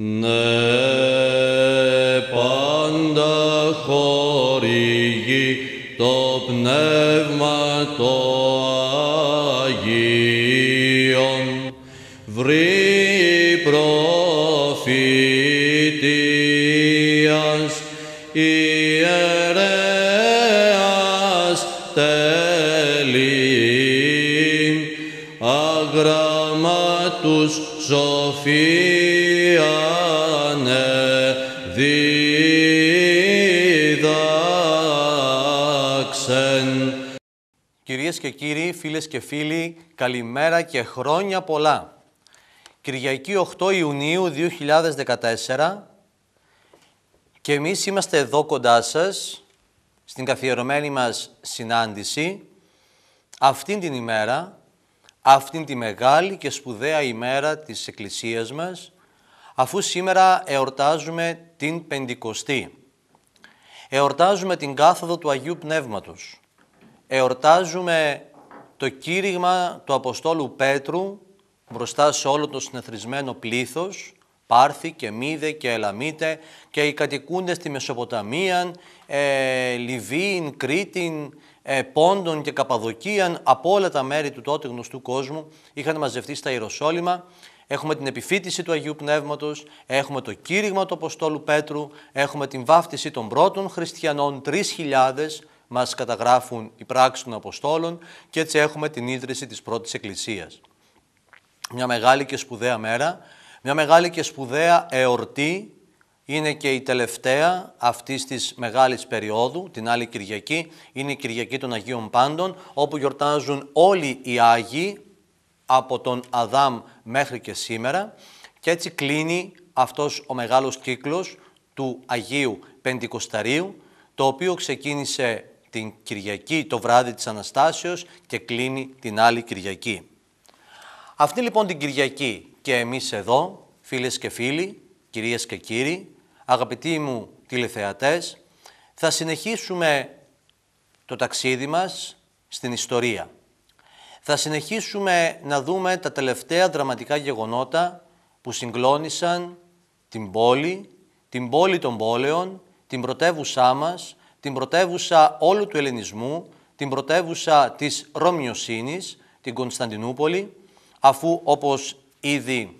Ναι πάντα χορηγεί το πνεύμα το Αγίον βρει προφητείας ιερέας τελήν αγραμματούς σοφί Κυρίες και κύριοι, φίλες και φίλοι, καλημέρα και χρόνια πολλά. Κυριακή 8 Ιουνίου 2014 και εμείς είμαστε εδώ κοντά σας στην καθιερωμένη μας συνάντηση αυτήν την ημέρα, αυτήν τη μεγάλη και σπουδαία ημέρα της Εκκλησίας μας αφού σήμερα εορτάζουμε την Πεντηκοστή. Εορτάζουμε την κάθοδο του Αγίου Πνεύματος εορτάζουμε το κήρυγμα του Αποστόλου Πέτρου μπροστά σε όλο το συνεθρισμένο πλήθος, Πάρθη και Μίδε και Ελαμίτε και οι κατοικούντες στη Μεσοποταμία, ε, Λιβύην, Κρήτην, ε, Πόντων και Καπαδοκίαν από όλα τα μέρη του τότε γνωστού κόσμου είχαν μαζευτεί στα Ιεροσόλυμα. Έχουμε την επιφύτηση του Αγίου Πνεύματος, έχουμε το κήρυγμα του Αποστόλου Πέτρου, έχουμε την βάφτιση των πρώτων χριστιανών, 3.000 μας καταγράφουν οι πράξεις των Αποστόλων και έτσι έχουμε την ίδρυση της πρώτης Εκκλησίας. Μια μεγάλη και σπουδαία μέρα, μια μεγάλη και σπουδαία εορτή είναι και η τελευταία αυτής της μεγάλης περίοδου, την άλλη Κυριακή, είναι η Κυριακή των Αγίων Πάντων, όπου γιορτάζουν όλοι οι Άγιοι από τον Αδάμ μέχρι και σήμερα και έτσι κλείνει αυτός ο μεγάλος κύκλος του Αγίου Πεντηκοσταρίου, το οποίο ξεκίνησε την Κυριακή το βράδυ της Αναστάσεως και κλείνει την άλλη Κυριακή. Αυτή λοιπόν την Κυριακή και εμείς εδώ, φίλες και φίλοι, κυρίες και κύριοι, αγαπητοί μου τηλεθεατές, θα συνεχίσουμε το ταξίδι μας στην ιστορία. Θα συνεχίσουμε να δούμε τα τελευταία δραματικά γεγονότα που συγκλώνησαν την πόλη, την πόλη των πόλεων, την πρωτεύουσά μας, την πρωτεύουσα όλου του ελληνισμού, την πρωτεύουσα της Ρωμιοσύνης, την Κωνσταντινούπολη, αφού όπως ήδη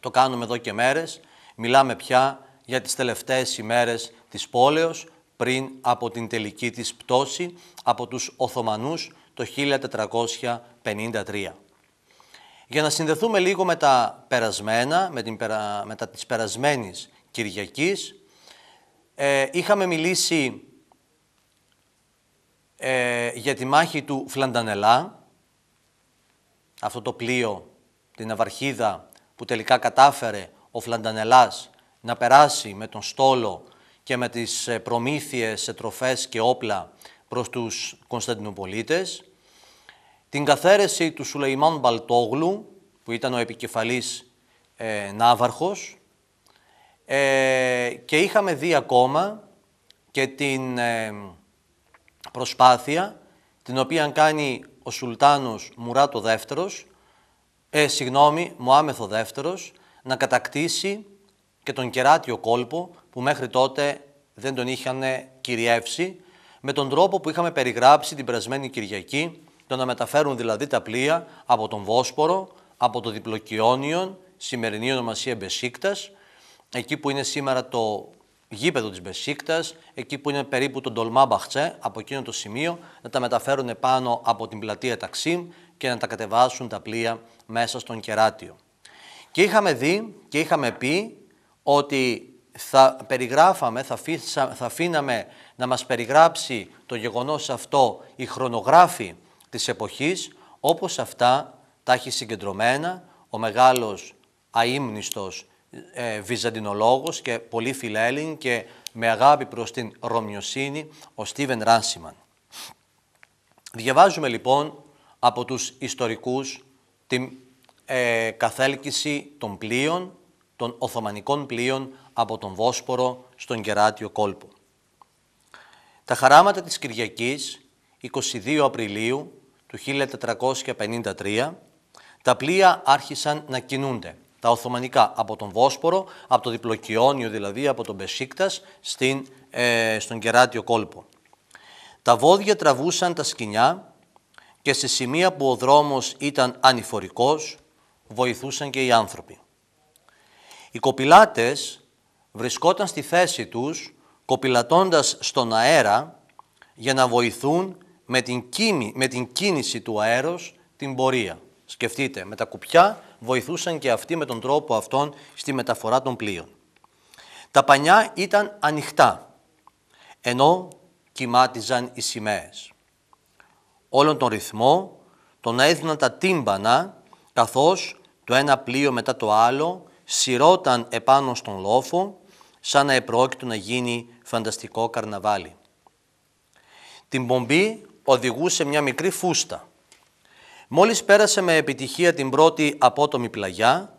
το κάνουμε εδώ και μέρες, μιλάμε πια για τις τελευταίες ημέρες της πόλεως, πριν από την τελική της πτώση από τους Οθωμανούς το 1453. Για να συνδεθούμε λίγο με τα περασμένα, με, την, με τα της περασμένης Κυριακής, ε, είχαμε μιλήσει ε, για τη μάχη του Φλαντανελά, αυτό το πλοίο, την Ναυαρχίδα που τελικά κατάφερε ο Φλαντανελάς να περάσει με τον στόλο και με τις ε, προμήθειες σε τροφές και όπλα προς τους Κωνσταντινοπολίτες, την καθαίρεση του Σουλεϊμάν Μπαλτόγλου, που ήταν ο επικεφαλής ε, ναύαρχος, ε, και είχαμε δει ακόμα και την ε, προσπάθεια την οποία κάνει ο Σουλτάνος Μουράτο δεύτερος, ε, συγγνώμη, Μωάμεθο δεύτερος, να κατακτήσει και τον κεράτιο κόλπο που μέχρι τότε δεν τον είχαν κυριεύσει, με τον τρόπο που είχαμε περιγράψει την περασμένη Κυριακή, το να μεταφέρουν δηλαδή τα πλοία από τον Βόσπορο, από το Διπλοκιόνιον, σημερινή ονομασία Μπεσίκτας, εκεί που είναι σήμερα το γήπεδο της Μπεσίκτας, εκεί που είναι περίπου το Μπαχτσέ, από εκείνο το σημείο, να τα μεταφέρουν πάνω από την πλατεία Ταξίμ και να τα κατεβάσουν τα πλοία μέσα στον Κεράτιο. Και είχαμε δει και είχαμε πει ότι θα περιγράφαμε, θα, θα αφήναμε να μας περιγράψει το γεγονός αυτό η χρονογράφη της εποχής, όπως αυτά τα έχει συγκεντρωμένα ο μεγάλος αείμνηστος ε, Βυζαντινολόγος και πολύ φιλέλλην και με αγάπη προς την Ρωμιοσύνη, ο Στίβεν Ράνσιμαν. Διαβάζουμε λοιπόν από τους ιστορικούς την ε, καθέλκυση των πλοίων, των Οθωμανικών πλοίων από τον Βόσπορο στον Κεράτιο κόλπο. Τα χαράματα της Κυριακής, 22 Απριλίου του 1453, τα πλοία άρχισαν να κινούνται τα Οθωμανικά από τον Βόσπορο, από το Διπλοκιόνιο δηλαδή, από τον πεσίκτα ε, στον Κεράτιο κόλπο. Τα βόδια τραβούσαν τα σκηνιά και σε σημεία που ο δρόμος ήταν ανηφορικός, βοηθούσαν και οι άνθρωποι. Οι κοπηλάτες βρισκόταν στη θέση τους, κοπηλατώντας στον αέρα, για να βοηθούν με την, με την κίνηση του αέρος την πορεία. Σκεφτείτε, με τα κουπιά βοηθούσαν και αυτοί με τον τρόπο αυτόν στη μεταφορά των πλοίων. Τα πανιά ήταν ανοιχτά, ενώ κοιμάτιζαν οι σημαίες. Όλον τον ρυθμό τον έδιναν τα τύμπανα, καθώς το ένα πλοίο μετά το άλλο σειρώταν επάνω στον λόφο, σαν να επρόκειτο να γίνει φανταστικό καρναβάλι. Την πομπή οδηγούσε μια μικρή φούστα, Μόλις πέρασε με επιτυχία την πρώτη απότομη πλαγιά,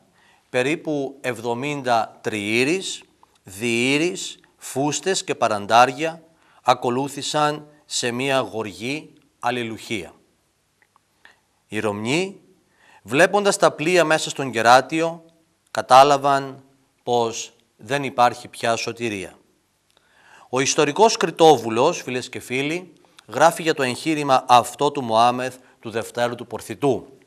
περίπου 70 τριήρης, διήρης, φούστες και παραντάρια ακολούθησαν σε μία γοργή αλληλουχία. Οι Ρωμνοί, βλέποντας τα πλοία μέσα στον κεράτιο, κατάλαβαν πως δεν υπάρχει πια σωτηρία. Ο ιστορικός Κριτόβουλος, φίλες και φίλοι, γράφει για το εγχείρημα αυτό του Μωάμεθ του Δευτέρου του Πορθητού.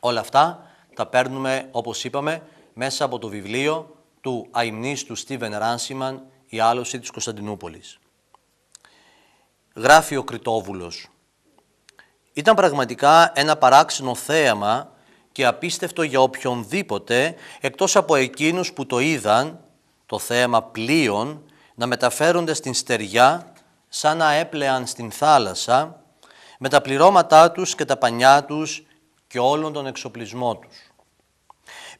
Όλα αυτά τα παίρνουμε, όπως είπαμε, μέσα από το βιβλίο του αιμνής του Στίβεν Ράνσιμαν «Η άλωση της Κωνσταντινούπολης». Γράφει ο Κριτόβουλος. Ήταν πραγματικά ένα παράξενο θέαμα και απίστευτο για οποιονδήποτε, εκτός από εκείνους που το είδαν, το θέαμα πλοίων, να μεταφέρονται στην στεριά σαν να έπλεαν στην θάλασσα με τα πληρώματά τους και τα πανιά τους και όλον τον εξοπλισμό τους.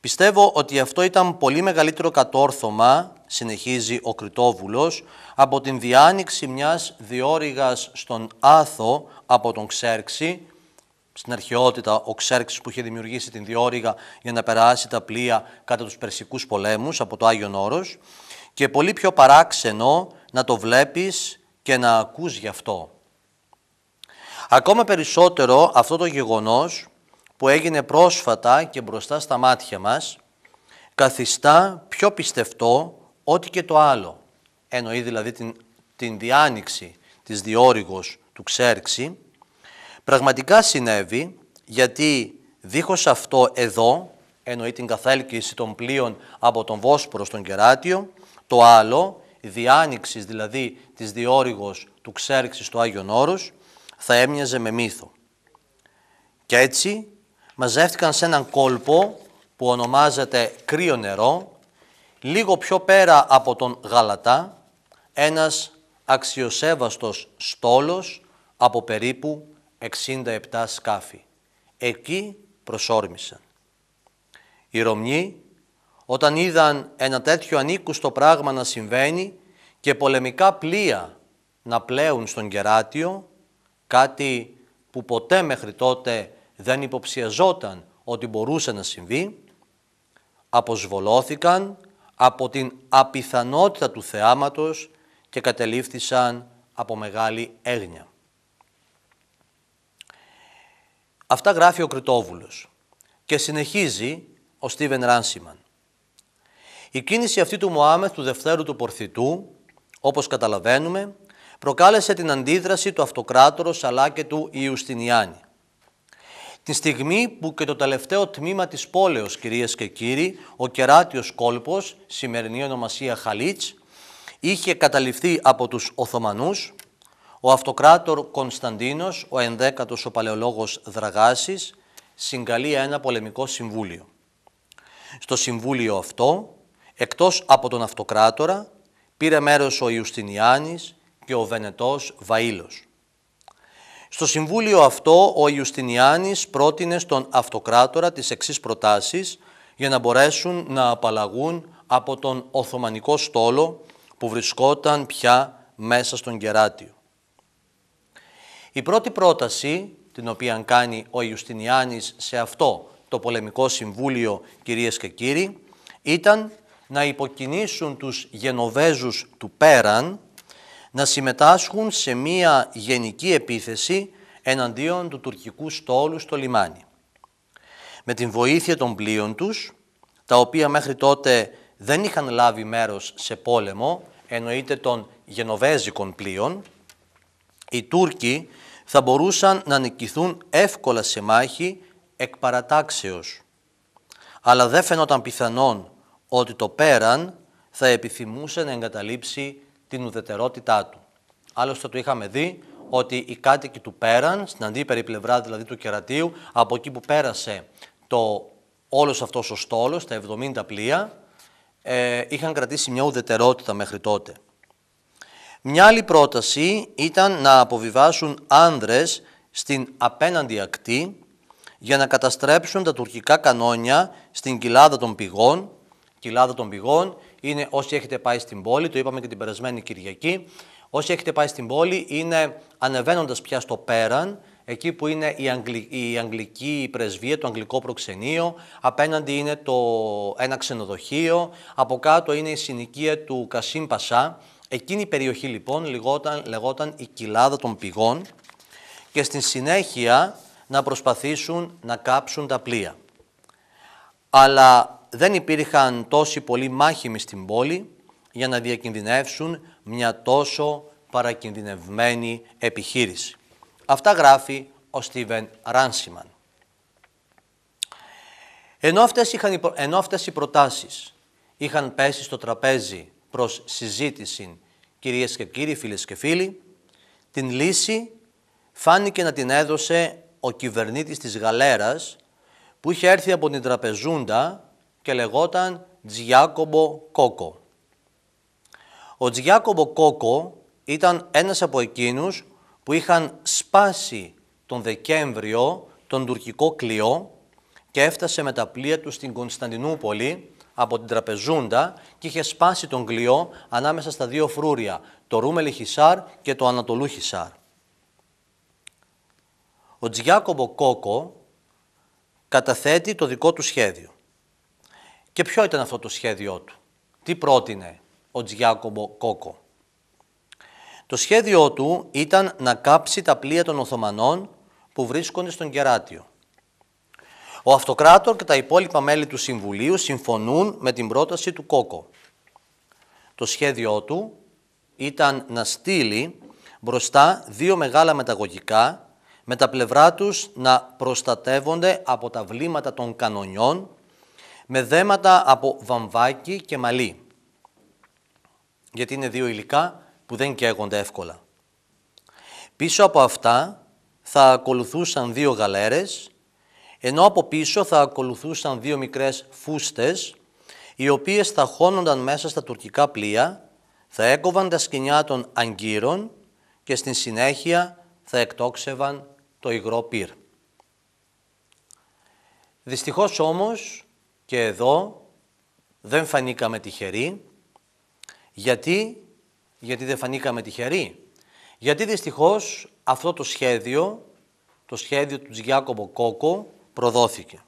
Πιστεύω ότι αυτό ήταν πολύ μεγαλύτερο κατόρθωμα, συνεχίζει ο Κριτόβουλος, από την διάνοιξη μιας διόρυγας στον Άθο από τον Ξέρξη, στην αρχαιότητα ο Ξέρξης που είχε δημιουργήσει την διόρυγα για να περάσει τα πλοία κατά τους Περσικούς πολέμους από το Άγιον Όρος, και πολύ πιο παράξενο να το βλέπεις και να ακούς γι' αυτό. Ακόμα περισσότερο αυτό το γεγονός που έγινε πρόσφατα και μπροστά στα μάτια μας καθιστά πιο πιστευτό ό,τι και το άλλο. Εννοεί δηλαδή την, την διάνοιξη της διόρυγος του Ξέρξη. Πραγματικά συνέβη γιατί δίχως αυτό εδώ, εννοεί την καθέλκυση των πλοίων από τον Βόσπορος στον Κεράτιο, το άλλο, διάνοιξης δηλαδή της διόρυγος του Ξέρξης στο Άγιον Όρος, θα έμοιαζε με μύθο. Και έτσι μαζεύτηκαν σε έναν κόλπο που ονομάζεται κρύο νερό, λίγο πιο πέρα από τον Γαλατά, ένας αξιοσέβαστος στόλος από περίπου 67 σκάφη. Εκεί προσόρμησαν. Οι Ρωμνοί όταν είδαν ένα τέτοιο ανήκουστο πράγμα να συμβαίνει και πολεμικά πλοία να πλέουν στον Κεράτιο, κάτι που ποτέ μέχρι τότε δεν υποψιαζόταν ότι μπορούσε να συμβεί, αποσβολώθηκαν από την απιθανότητα του θεάματος και κατελήφθησαν από μεγάλη έγνοια. Αυτά γράφει ο Κριτόβουλος και συνεχίζει ο Στίβεν Ράνσιμαν. Η κίνηση αυτή του Μωάμεθ του Δευτέρου του Πορθητού, όπως καταλαβαίνουμε, προκάλεσε την αντίδραση του αυτοκράτορος αλλά και του Ιουστινιάνη. Την στιγμή που και το τελευταίο τμήμα της πόλεως, κυρίες και κύριοι, ο κεράτιος κόλπος, σημερινή ονομασία Χαλίτς, είχε καταληφθεί από τους Οθωμανούς, ο αυτοκράτορ Κωνσταντίνος, ο ενδέκατος ο παλαιολόγος Δραγάσης, συγκαλεί ένα πολεμικό συμβούλιο. Στο συμβούλιο αυτό, εκτός από τον αυτοκράτορα, πήρε μέρος ο Ιουστινιάνης, και ο Βενετός Βαΐλος. Στο συμβούλιο αυτό ο Ιουστινιάνης πρότεινε στον αυτοκράτορα τις εξής προτάσεις για να μπορέσουν να απαλλαγούν από τον Οθωμανικό στόλο που βρισκόταν πια μέσα στον Κεράτιο. Η πρώτη πρόταση την οποία κάνει ο Ιουστινιάνης σε αυτό το πολεμικό συμβούλιο, κυρίες και κύριοι, ήταν να υποκινήσουν τους Γενοβέζους του Πέραν, να συμμετάσχουν σε μία γενική επίθεση εναντίον του τουρκικού στόλου στο λιμάνι. Με την βοήθεια των πλοίων τους, τα οποία μέχρι τότε δεν είχαν λάβει μέρος σε πόλεμο, εννοείται των γενοβέζικων πλοίων, οι Τούρκοι θα μπορούσαν να νικηθούν εύκολα σε μάχη εκ παρατάξεως. Αλλά δεν φαινόταν πιθανόν ότι το πέραν θα επιθυμούσε να εγκαταλείψει την ουδετερότητά του. Άλλωστε το είχαμε δει ότι οι κάτοικοι του Πέραν, στην αντίπερη πλευρά δηλαδή του κερατίου, από εκεί που πέρασε το όλος αυτός ο στόλος, τα 70 πλοία, ε, είχαν κρατήσει μια ουδετερότητα μέχρι τότε. Μια άλλη πρόταση ήταν να αποβιβάσουν άνδρες στην απέναντι ακτή για να καταστρέψουν τα τουρκικά κανόνια στην κοιλάδα Κοιλάδα των πηγών είναι όσοι έχετε πάει στην πόλη, το είπαμε και την περασμένη Κυριακή. Όσοι έχετε πάει στην πόλη είναι ανεβαίνοντας πια στο πέραν, εκεί που είναι η, η αγγλική πρεσβεία, το αγγλικό προξενείο, απέναντι είναι το... ένα ξενοδοχείο, από κάτω είναι η συνοικία του Κασίν Πασά. Εκείνη η περιοχή λοιπόν λεγόταν, λεγόταν η κοιλάδα των πηγών και στη συνέχεια να προσπαθήσουν να κάψουν τα πλοία. Αλλά δεν υπήρχαν τόσοι πολλοί μάχημοι στην πόλη για να διακινδυνεύσουν μια τόσο παρακινδυνευμένη επιχείρηση. Αυτά γράφει ο Στίβεν Ράνσιμαν. Ενώ αυτές, είχαν, οι προτάσεις είχαν πέσει στο τραπέζι προς συζήτηση, κυρίες και κύριοι, φίλες και φίλοι, την λύση φάνηκε να την έδωσε ο κυβερνήτης της Γαλέρας, που είχε έρθει από την τραπεζούντα και λεγόταν Τζιάκομπο Κόκο. Ο Τζιάκομπο Κόκο ήταν ένας από εκείνους που είχαν σπάσει τον Δεκέμβριο τον τουρκικό κλειό και έφτασε με τα πλοία του στην Κωνσταντινούπολη από την Τραπεζούντα και είχε σπάσει τον κλειό ανάμεσα στα δύο φρούρια, το Ρούμελι Χισάρ και το Ανατολού Χισάρ. Ο Τζιάκομπο Κόκο καταθέτει το δικό του σχέδιο. Και ποιο ήταν αυτό το σχέδιό του. Τι πρότεινε ο Τζιάκομπο Κόκο. Το σχέδιό του ήταν να κάψει τα πλοία των Οθωμανών που βρίσκονται στον Κεράτιο. Ο Αυτοκράτορ και τα υπόλοιπα μέλη του Συμβουλίου συμφωνούν με την πρόταση του Κόκο. Το σχέδιό του ήταν να στείλει μπροστά δύο μεγάλα μεταγωγικά με τα πλευρά τους να προστατεύονται από τα βλήματα των κανονιών με δέματα από βαμβάκι και μαλλί. Γιατί είναι δύο υλικά που δεν καίγονται εύκολα. Πίσω από αυτά θα ακολουθούσαν δύο γαλέρες, ενώ από πίσω θα ακολουθούσαν δύο μικρές φούστες, οι οποίες θα χώνονταν μέσα στα τουρκικά πλοία, θα έκοβαν τα σκηνιά των αγκύρων και στην συνέχεια θα εκτόξευαν το υγρό πυρ. Δυστυχώς όμως και εδώ δεν φανήκαμε τυχεροί. Γιατί, γιατί δεν φανήκαμε τυχεροί. Γιατί δυστυχώς αυτό το σχέδιο, το σχέδιο του Τζιάκομπο Κόκο προδόθηκε.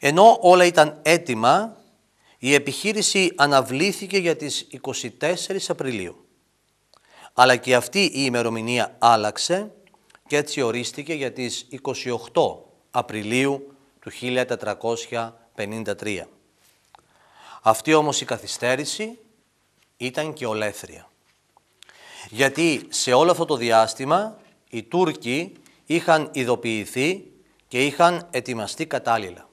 Ενώ όλα ήταν έτοιμα, η επιχείρηση αναβλήθηκε για τις 24 Απριλίου. Αλλά και αυτή η ημερομηνία άλλαξε και έτσι ορίστηκε για τις 28 Απριλίου του 1453. Αυτή όμως η καθυστέρηση ήταν και ολέθρια. Γιατί σε όλο αυτό το διάστημα οι Τούρκοι είχαν ειδοποιηθεί και είχαν ετοιμαστεί κατάλληλα.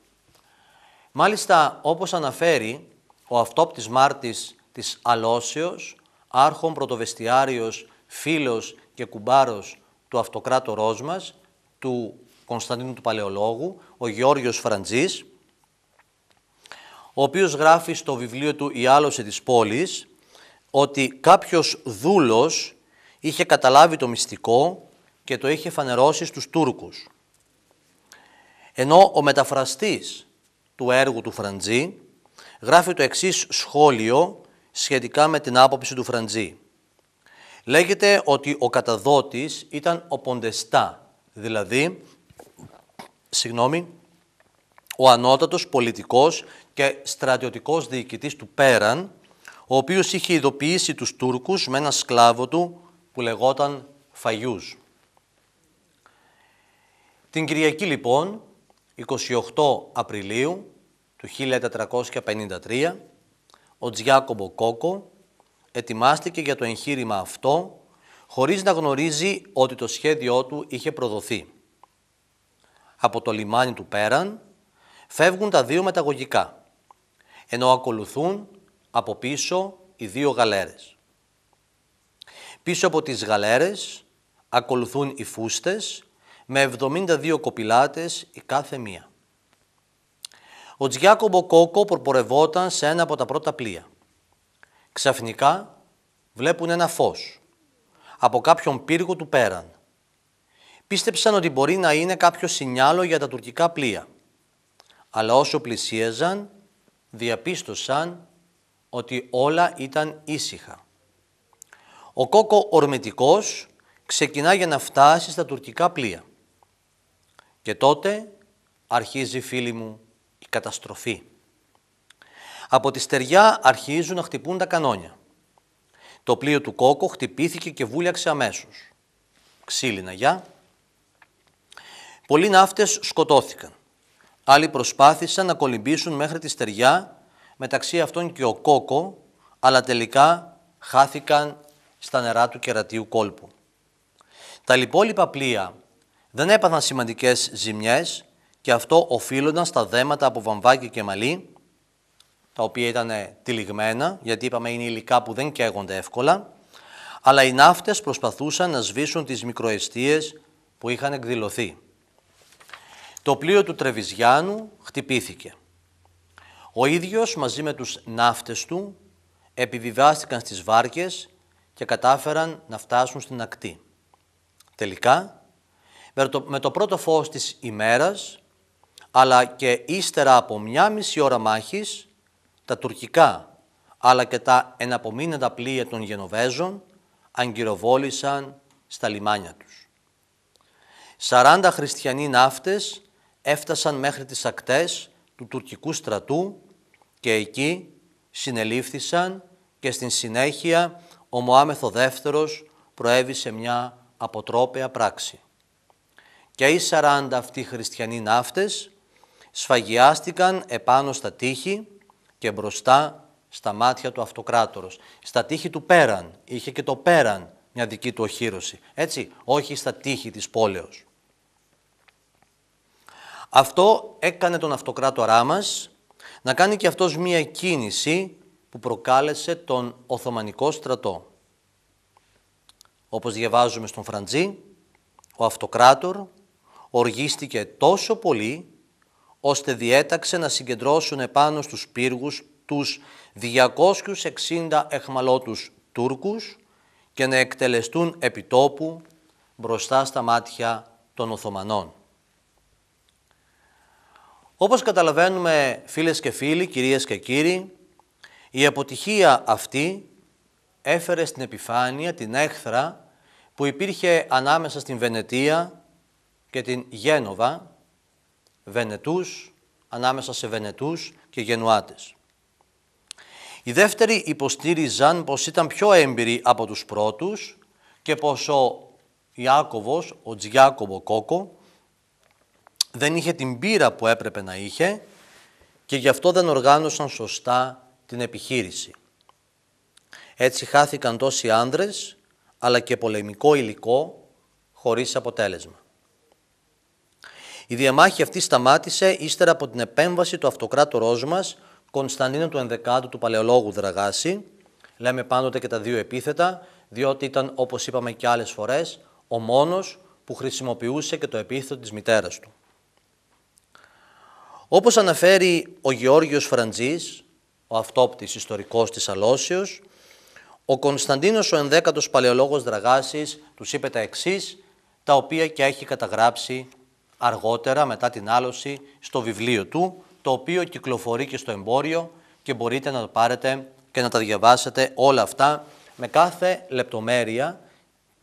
Μάλιστα, όπως αναφέρει ο αυτόπτης μάρτης της Αλώσεως, άρχον πρωτοβεστιάριος, φίλος και κουμπάρος του αυτοκράτορός μας, του Κωνσταντίνου του Παλαιολόγου, ο Γιώργος Φραντζής, ο οποίος γράφει στο βιβλίο του «Η άλωση της πόλης» ότι κάποιος δούλος είχε καταλάβει το μυστικό και το είχε φανερώσει στους Τούρκους. Ενώ ο μεταφραστής του έργου του Φραντζή γράφει το εξής σχόλιο σχετικά με την άποψη του Φραντζή. Λέγεται ότι ο καταδότης ήταν ο Ποντεστά, δηλαδή συγγνώμη, ο ανώτατος πολιτικός και στρατιωτικός διοικητής του Πέραν, ο οποίος είχε ειδοποιήσει τους Τούρκους με ένα σκλάβο του που λεγόταν Φαγιούς. Την Κυριακή λοιπόν, 28 Απριλίου του 1453, ο Τζιάκομπο Κόκο ετοιμάστηκε για το εγχείρημα αυτό χωρίς να γνωρίζει ότι το σχέδιό του είχε προδοθεί από το λιμάνι του Πέραν, φεύγουν τα δύο μεταγωγικά, ενώ ακολουθούν από πίσω οι δύο γαλέρες. Πίσω από τις γαλέρες ακολουθούν οι φούστες με 72 κοπηλάτες η κάθε μία. Ο Τζιάκομπο Κόκο προπορευόταν σε ένα από τα πρώτα πλοία. Ξαφνικά βλέπουν ένα φως από κάποιον πύργο του πέραν πίστεψαν ότι μπορεί να είναι κάποιο σινιάλο για τα τουρκικά πλοία. Αλλά όσο πλησίαζαν, διαπίστωσαν ότι όλα ήταν ήσυχα. Ο κόκο ορμητικός ξεκινά για να φτάσει στα τουρκικά πλοία. Και τότε αρχίζει, φίλοι μου, η καταστροφή. Από τη στεριά αρχίζουν να χτυπούν τα κανόνια. Το πλοίο του Κόκο χτυπήθηκε και βούλιαξε αμέσως. Ξύλινα γεια. Πολλοί ναύτες σκοτώθηκαν. Άλλοι προσπάθησαν να κολυμπήσουν μέχρι τη στεριά, μεταξύ αυτών και ο Κόκο, αλλά τελικά χάθηκαν στα νερά του κερατίου κόλπου. Τα υπόλοιπα πλοία δεν έπαθαν σημαντικές ζημιές και αυτό οφείλονταν στα δέματα από βαμβάκι και μαλλί, τα οποία ήταν τυλιγμένα, γιατί είπαμε είναι υλικά που δεν καίγονται εύκολα, αλλά οι ναύτες προσπαθούσαν να σβήσουν τις μικροαιστείες που είχαν εκδηλωθεί. Το πλοίο του Τρεβιζιάνου χτυπήθηκε. Ο ίδιος μαζί με τους ναύτες του επιβιβάστηκαν στις βάρκες και κατάφεραν να φτάσουν στην ακτή. Τελικά, με το πρώτο φως της ημέρας, αλλά και ύστερα από μια μισή ώρα μάχης, τα τουρκικά αλλά και τα εναπομείνοντα πλοία των Γενοβέζων αγκυροβόλησαν στα λιμάνια τους. 40 χριστιανοί ναύτες έφτασαν μέχρι τις ακτές του τουρκικού στρατού και εκεί συνελήφθησαν και στην συνέχεια ο Μωάμεθο δεύτερος προέβησε μια αποτρόπαια πράξη. Και οι 40 αυτοί χριστιανοί ναύτες σφαγιάστηκαν επάνω στα τείχη και μπροστά στα μάτια του αυτοκράτορος. Στα τείχη του πέραν, είχε και το πέραν μια δική του οχύρωση, έτσι, όχι στα τείχη της πόλεως. Αυτό έκανε τον αυτοκράτορά μας να κάνει και αυτός μία κίνηση που προκάλεσε τον Οθωμανικό στρατό. Όπως διαβάζουμε στον Φραντζή, ο αυτοκράτορ οργίστηκε τόσο πολύ ώστε διέταξε να συγκεντρώσουν επάνω στους πύργους τους 260 εχμαλώτους Τούρκους και να εκτελεστούν επιτόπου μπροστά στα μάτια των Οθωμανών. Όπως καταλαβαίνουμε φίλες και φίλοι, κυρίες και κύριοι, η αποτυχία αυτή έφερε στην επιφάνεια την έχθρα που υπήρχε ανάμεσα στην Βενετία και την Γένοβα, Βενετούς, ανάμεσα σε Βενετούς και Γενουάτες. Οι δεύτεροι υποστήριζαν πως ήταν πιο έμπειροι από τους πρώτους και πως ο Ιάκωβος, ο Τζιάκωβο Κόκο, δεν είχε την πείρα που έπρεπε να είχε και γι' αυτό δεν οργάνωσαν σωστά την επιχείρηση. Έτσι χάθηκαν τόσοι άνδρες, αλλά και πολεμικό υλικό, χωρίς αποτέλεσμα. Η διαμάχη αυτή σταμάτησε ύστερα από την επέμβαση του αυτοκράτορός μας, Κωνσταντίνου του 11ου του Παλαιολόγου Δραγάση. Λέμε πάντοτε και τα δύο επίθετα, διότι ήταν, όπως είπαμε και άλλες φορές, ο μόνος που χρησιμοποιούσε και το επίθετο της μητέρας του. Όπως αναφέρει ο Γεώργιος Φραντζής, ο αυτόπτης ιστορικός της Αλώσεως, ο Κωνσταντίνος ο ενδέκατος παλαιολόγος Δραγάσης τους είπε τα εξής, τα οποία και έχει καταγράψει αργότερα μετά την άλωση στο βιβλίο του, το οποίο κυκλοφορεί και στο εμπόριο και μπορείτε να το πάρετε και να τα διαβάσετε όλα αυτά με κάθε λεπτομέρεια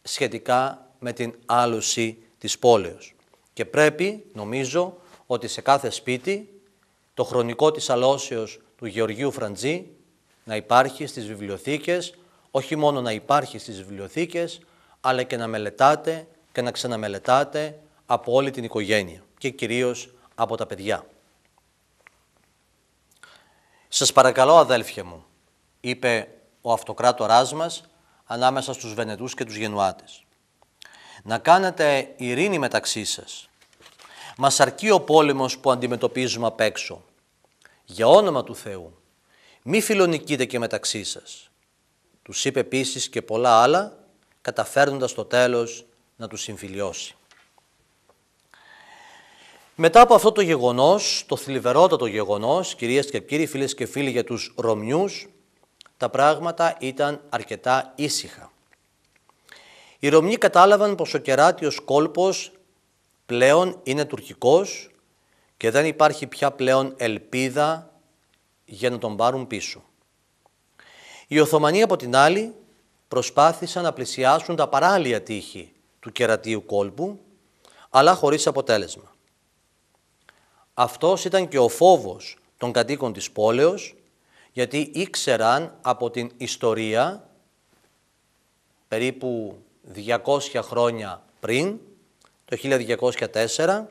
σχετικά με την άλωση της πόλεως. Και πρέπει, νομίζω, ότι σε κάθε σπίτι το χρονικό της αλώσεως του Γεωργίου Φραντζή να υπάρχει στις βιβλιοθήκες, όχι μόνο να υπάρχει στις βιβλιοθήκες, αλλά και να μελετάτε και να ξαναμελετάτε από όλη την οικογένεια και κυρίως από τα παιδιά. «Σας παρακαλώ αδέλφια μου», είπε ο αυτοκράτοράς μας ανάμεσα στους Βενετούς και τους Γενουάτες. «Να κάνετε ειρήνη μεταξύ σας μας αρκεί ο πόλεμος που αντιμετωπίζουμε απ' έξω. Για όνομα του Θεού, μη φιλονικείτε και μεταξύ σας. Τους είπε επίσης και πολλά άλλα, καταφέρνοντας στο τέλος να τους συμφιλιώσει. Μετά από αυτό το γεγονός, το θλιβερότατο γεγονός, κυρίες και κύριοι, φίλες και φίλοι για τους Ρωμιούς, τα πράγματα ήταν αρκετά ήσυχα. Οι Ρωμιοί κατάλαβαν πως ο κεράτιος κόλπος πλέον είναι τουρκικός και δεν υπάρχει πια πλέον ελπίδα για να τον πάρουν πίσω. Οι Οθωμανοί από την άλλη προσπάθησαν να πλησιάσουν τα παράλια τείχη του κερατίου κόλπου, αλλά χωρίς αποτέλεσμα. Αυτός ήταν και ο φόβος των κατοίκων της πόλεως, γιατί ήξεραν από την ιστορία, περίπου 200 χρόνια πριν, το 1204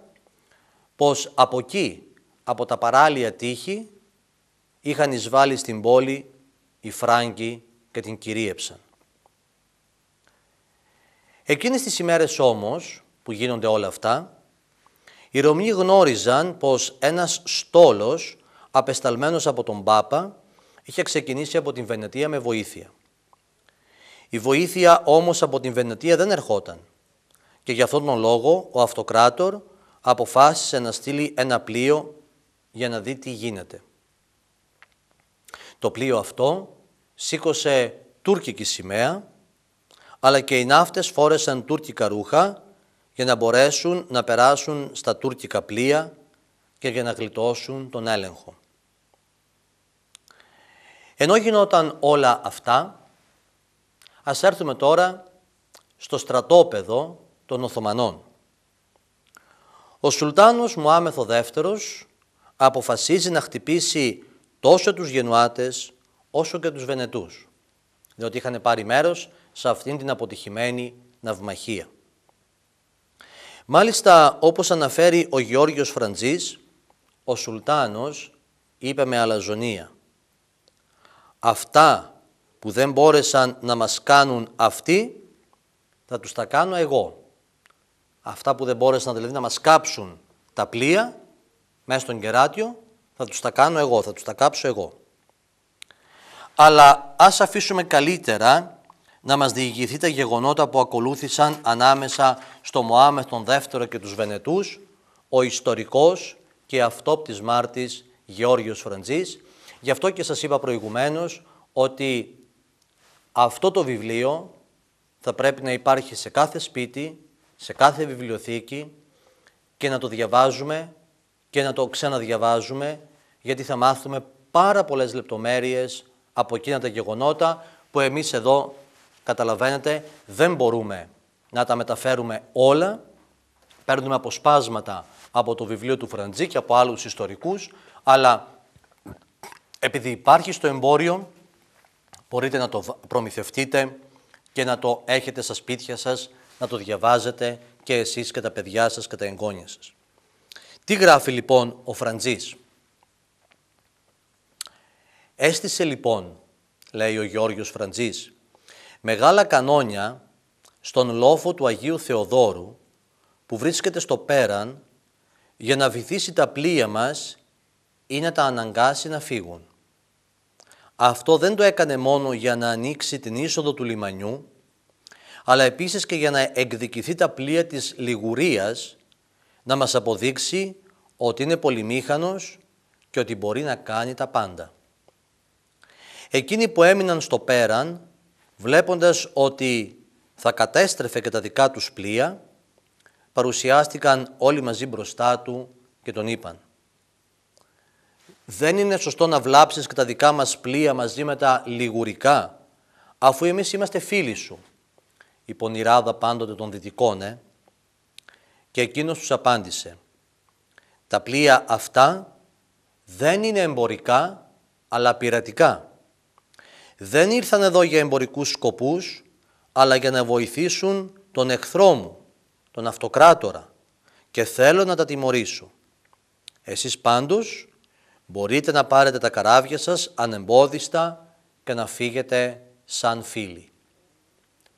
πως από εκεί, από τα παράλια τείχη, είχαν εισβάλει στην πόλη οι Φράγκοι και την κυρίεψαν. Εκείνες τις ημέρες όμως που γίνονται όλα αυτά, οι Ρωμοί γνώριζαν πως ένας στόλος απεσταλμένος από τον Πάπα είχε ξεκινήσει από την Βενετία με βοήθεια. Η βοήθεια όμως από την Βενετία δεν ερχόταν. Και για αυτόν τον λόγο ο αυτοκράτορ αποφάσισε να στείλει ένα πλοίο για να δει τι γίνεται. Το πλοίο αυτό σήκωσε τουρκική σημαία, αλλά και οι ναύτες φόρεσαν τουρκικά ρούχα για να μπορέσουν να περάσουν στα τουρκικά πλοία και για να γλιτώσουν τον έλεγχο. Ενώ γινόταν όλα αυτά, ας έρθουμε τώρα στο στρατόπεδο των Οθωμανών. Ο Σουλτάνος Μουάμεθο ο δεύτερος αποφασίζει να χτυπήσει τόσο τους Γενουάτες όσο και τους Βενετούς, διότι είχαν πάρει μέρος σε αυτήν την αποτυχημένη ναυμαχία. Μάλιστα, όπως αναφέρει ο Γεώργιος Φραντζής, ο Σουλτάνος είπε με αλαζονία «Αυτά που δεν μπόρεσαν να μας κάνουν αυτοί, θα τους τα κάνω εγώ». Αυτά που δεν μπόρεσαν δηλαδή να μας κάψουν τα πλοία μέσα στον κεράτιο, θα τους τα κάνω εγώ, θα τους τα κάψω εγώ. Αλλά ας αφήσουμε καλύτερα να μας διηγηθεί τα γεγονότα που ακολούθησαν ανάμεσα στο Μωάμεθ τον δεύτερο και τους Βενετούς, ο ιστορικός και αυτόπτης μάρτης Γεώργιος Φραντζής. Γι' αυτό και σας είπα προηγουμένως ότι αυτό το βιβλίο θα πρέπει να υπάρχει σε κάθε σπίτι, σε κάθε βιβλιοθήκη και να το διαβάζουμε και να το ξαναδιαβάζουμε, γιατί θα μάθουμε πάρα πολλές λεπτομέρειες από εκείνα τα γεγονότα που εμείς εδώ, καταλαβαίνετε, δεν μπορούμε να τα μεταφέρουμε όλα. Παίρνουμε αποσπάσματα από το βιβλίο του Φραντζή και από άλλους ιστορικούς, αλλά επειδή υπάρχει στο εμπόριο, μπορείτε να το προμηθευτείτε και να το έχετε στα σπίτια σας να το διαβάζετε και εσείς και τα παιδιά σας και τα εγγόνια σας. Τι γράφει λοιπόν ο Φραντζής. Έστησε λοιπόν, λέει ο Γιώργος Φραντζής, μεγάλα κανόνια στον λόφο του Αγίου Θεοδόρου που βρίσκεται στο πέραν για να βυθίσει τα πλοία μας ή να τα αναγκάσει να φύγουν. Αυτό δεν το έκανε μόνο για να ανοίξει την είσοδο του λιμανιού, αλλά επίσης και για να εκδικηθεί τα πλοία της λιγουρίας, να μας αποδείξει ότι είναι πολυμήχανος και ότι μπορεί να κάνει τα πάντα. Εκείνοι που έμειναν στο πέραν, βλέποντας ότι θα κατέστρεφε και τα δικά τους πλοία, παρουσιάστηκαν όλοι μαζί μπροστά του και τον είπαν. Δεν είναι σωστό να βλάψεις και τα δικά μας πλοία μαζί με τα λιγουρικά, αφού εμείς είμαστε φίλοι σου η πονηράδα πάντοτε των δυτικών, ε. Και εκείνος τους απάντησε, τα πλοία αυτά δεν είναι εμπορικά, αλλά πειρατικά. Δεν ήρθαν εδώ για εμπορικούς σκοπούς, αλλά για να βοηθήσουν τον εχθρό μου, τον αυτοκράτορα, και θέλω να τα τιμωρήσω. Εσείς πάντως μπορείτε να πάρετε τα καράβια σας ανεμπόδιστα και να φύγετε σαν φίλοι.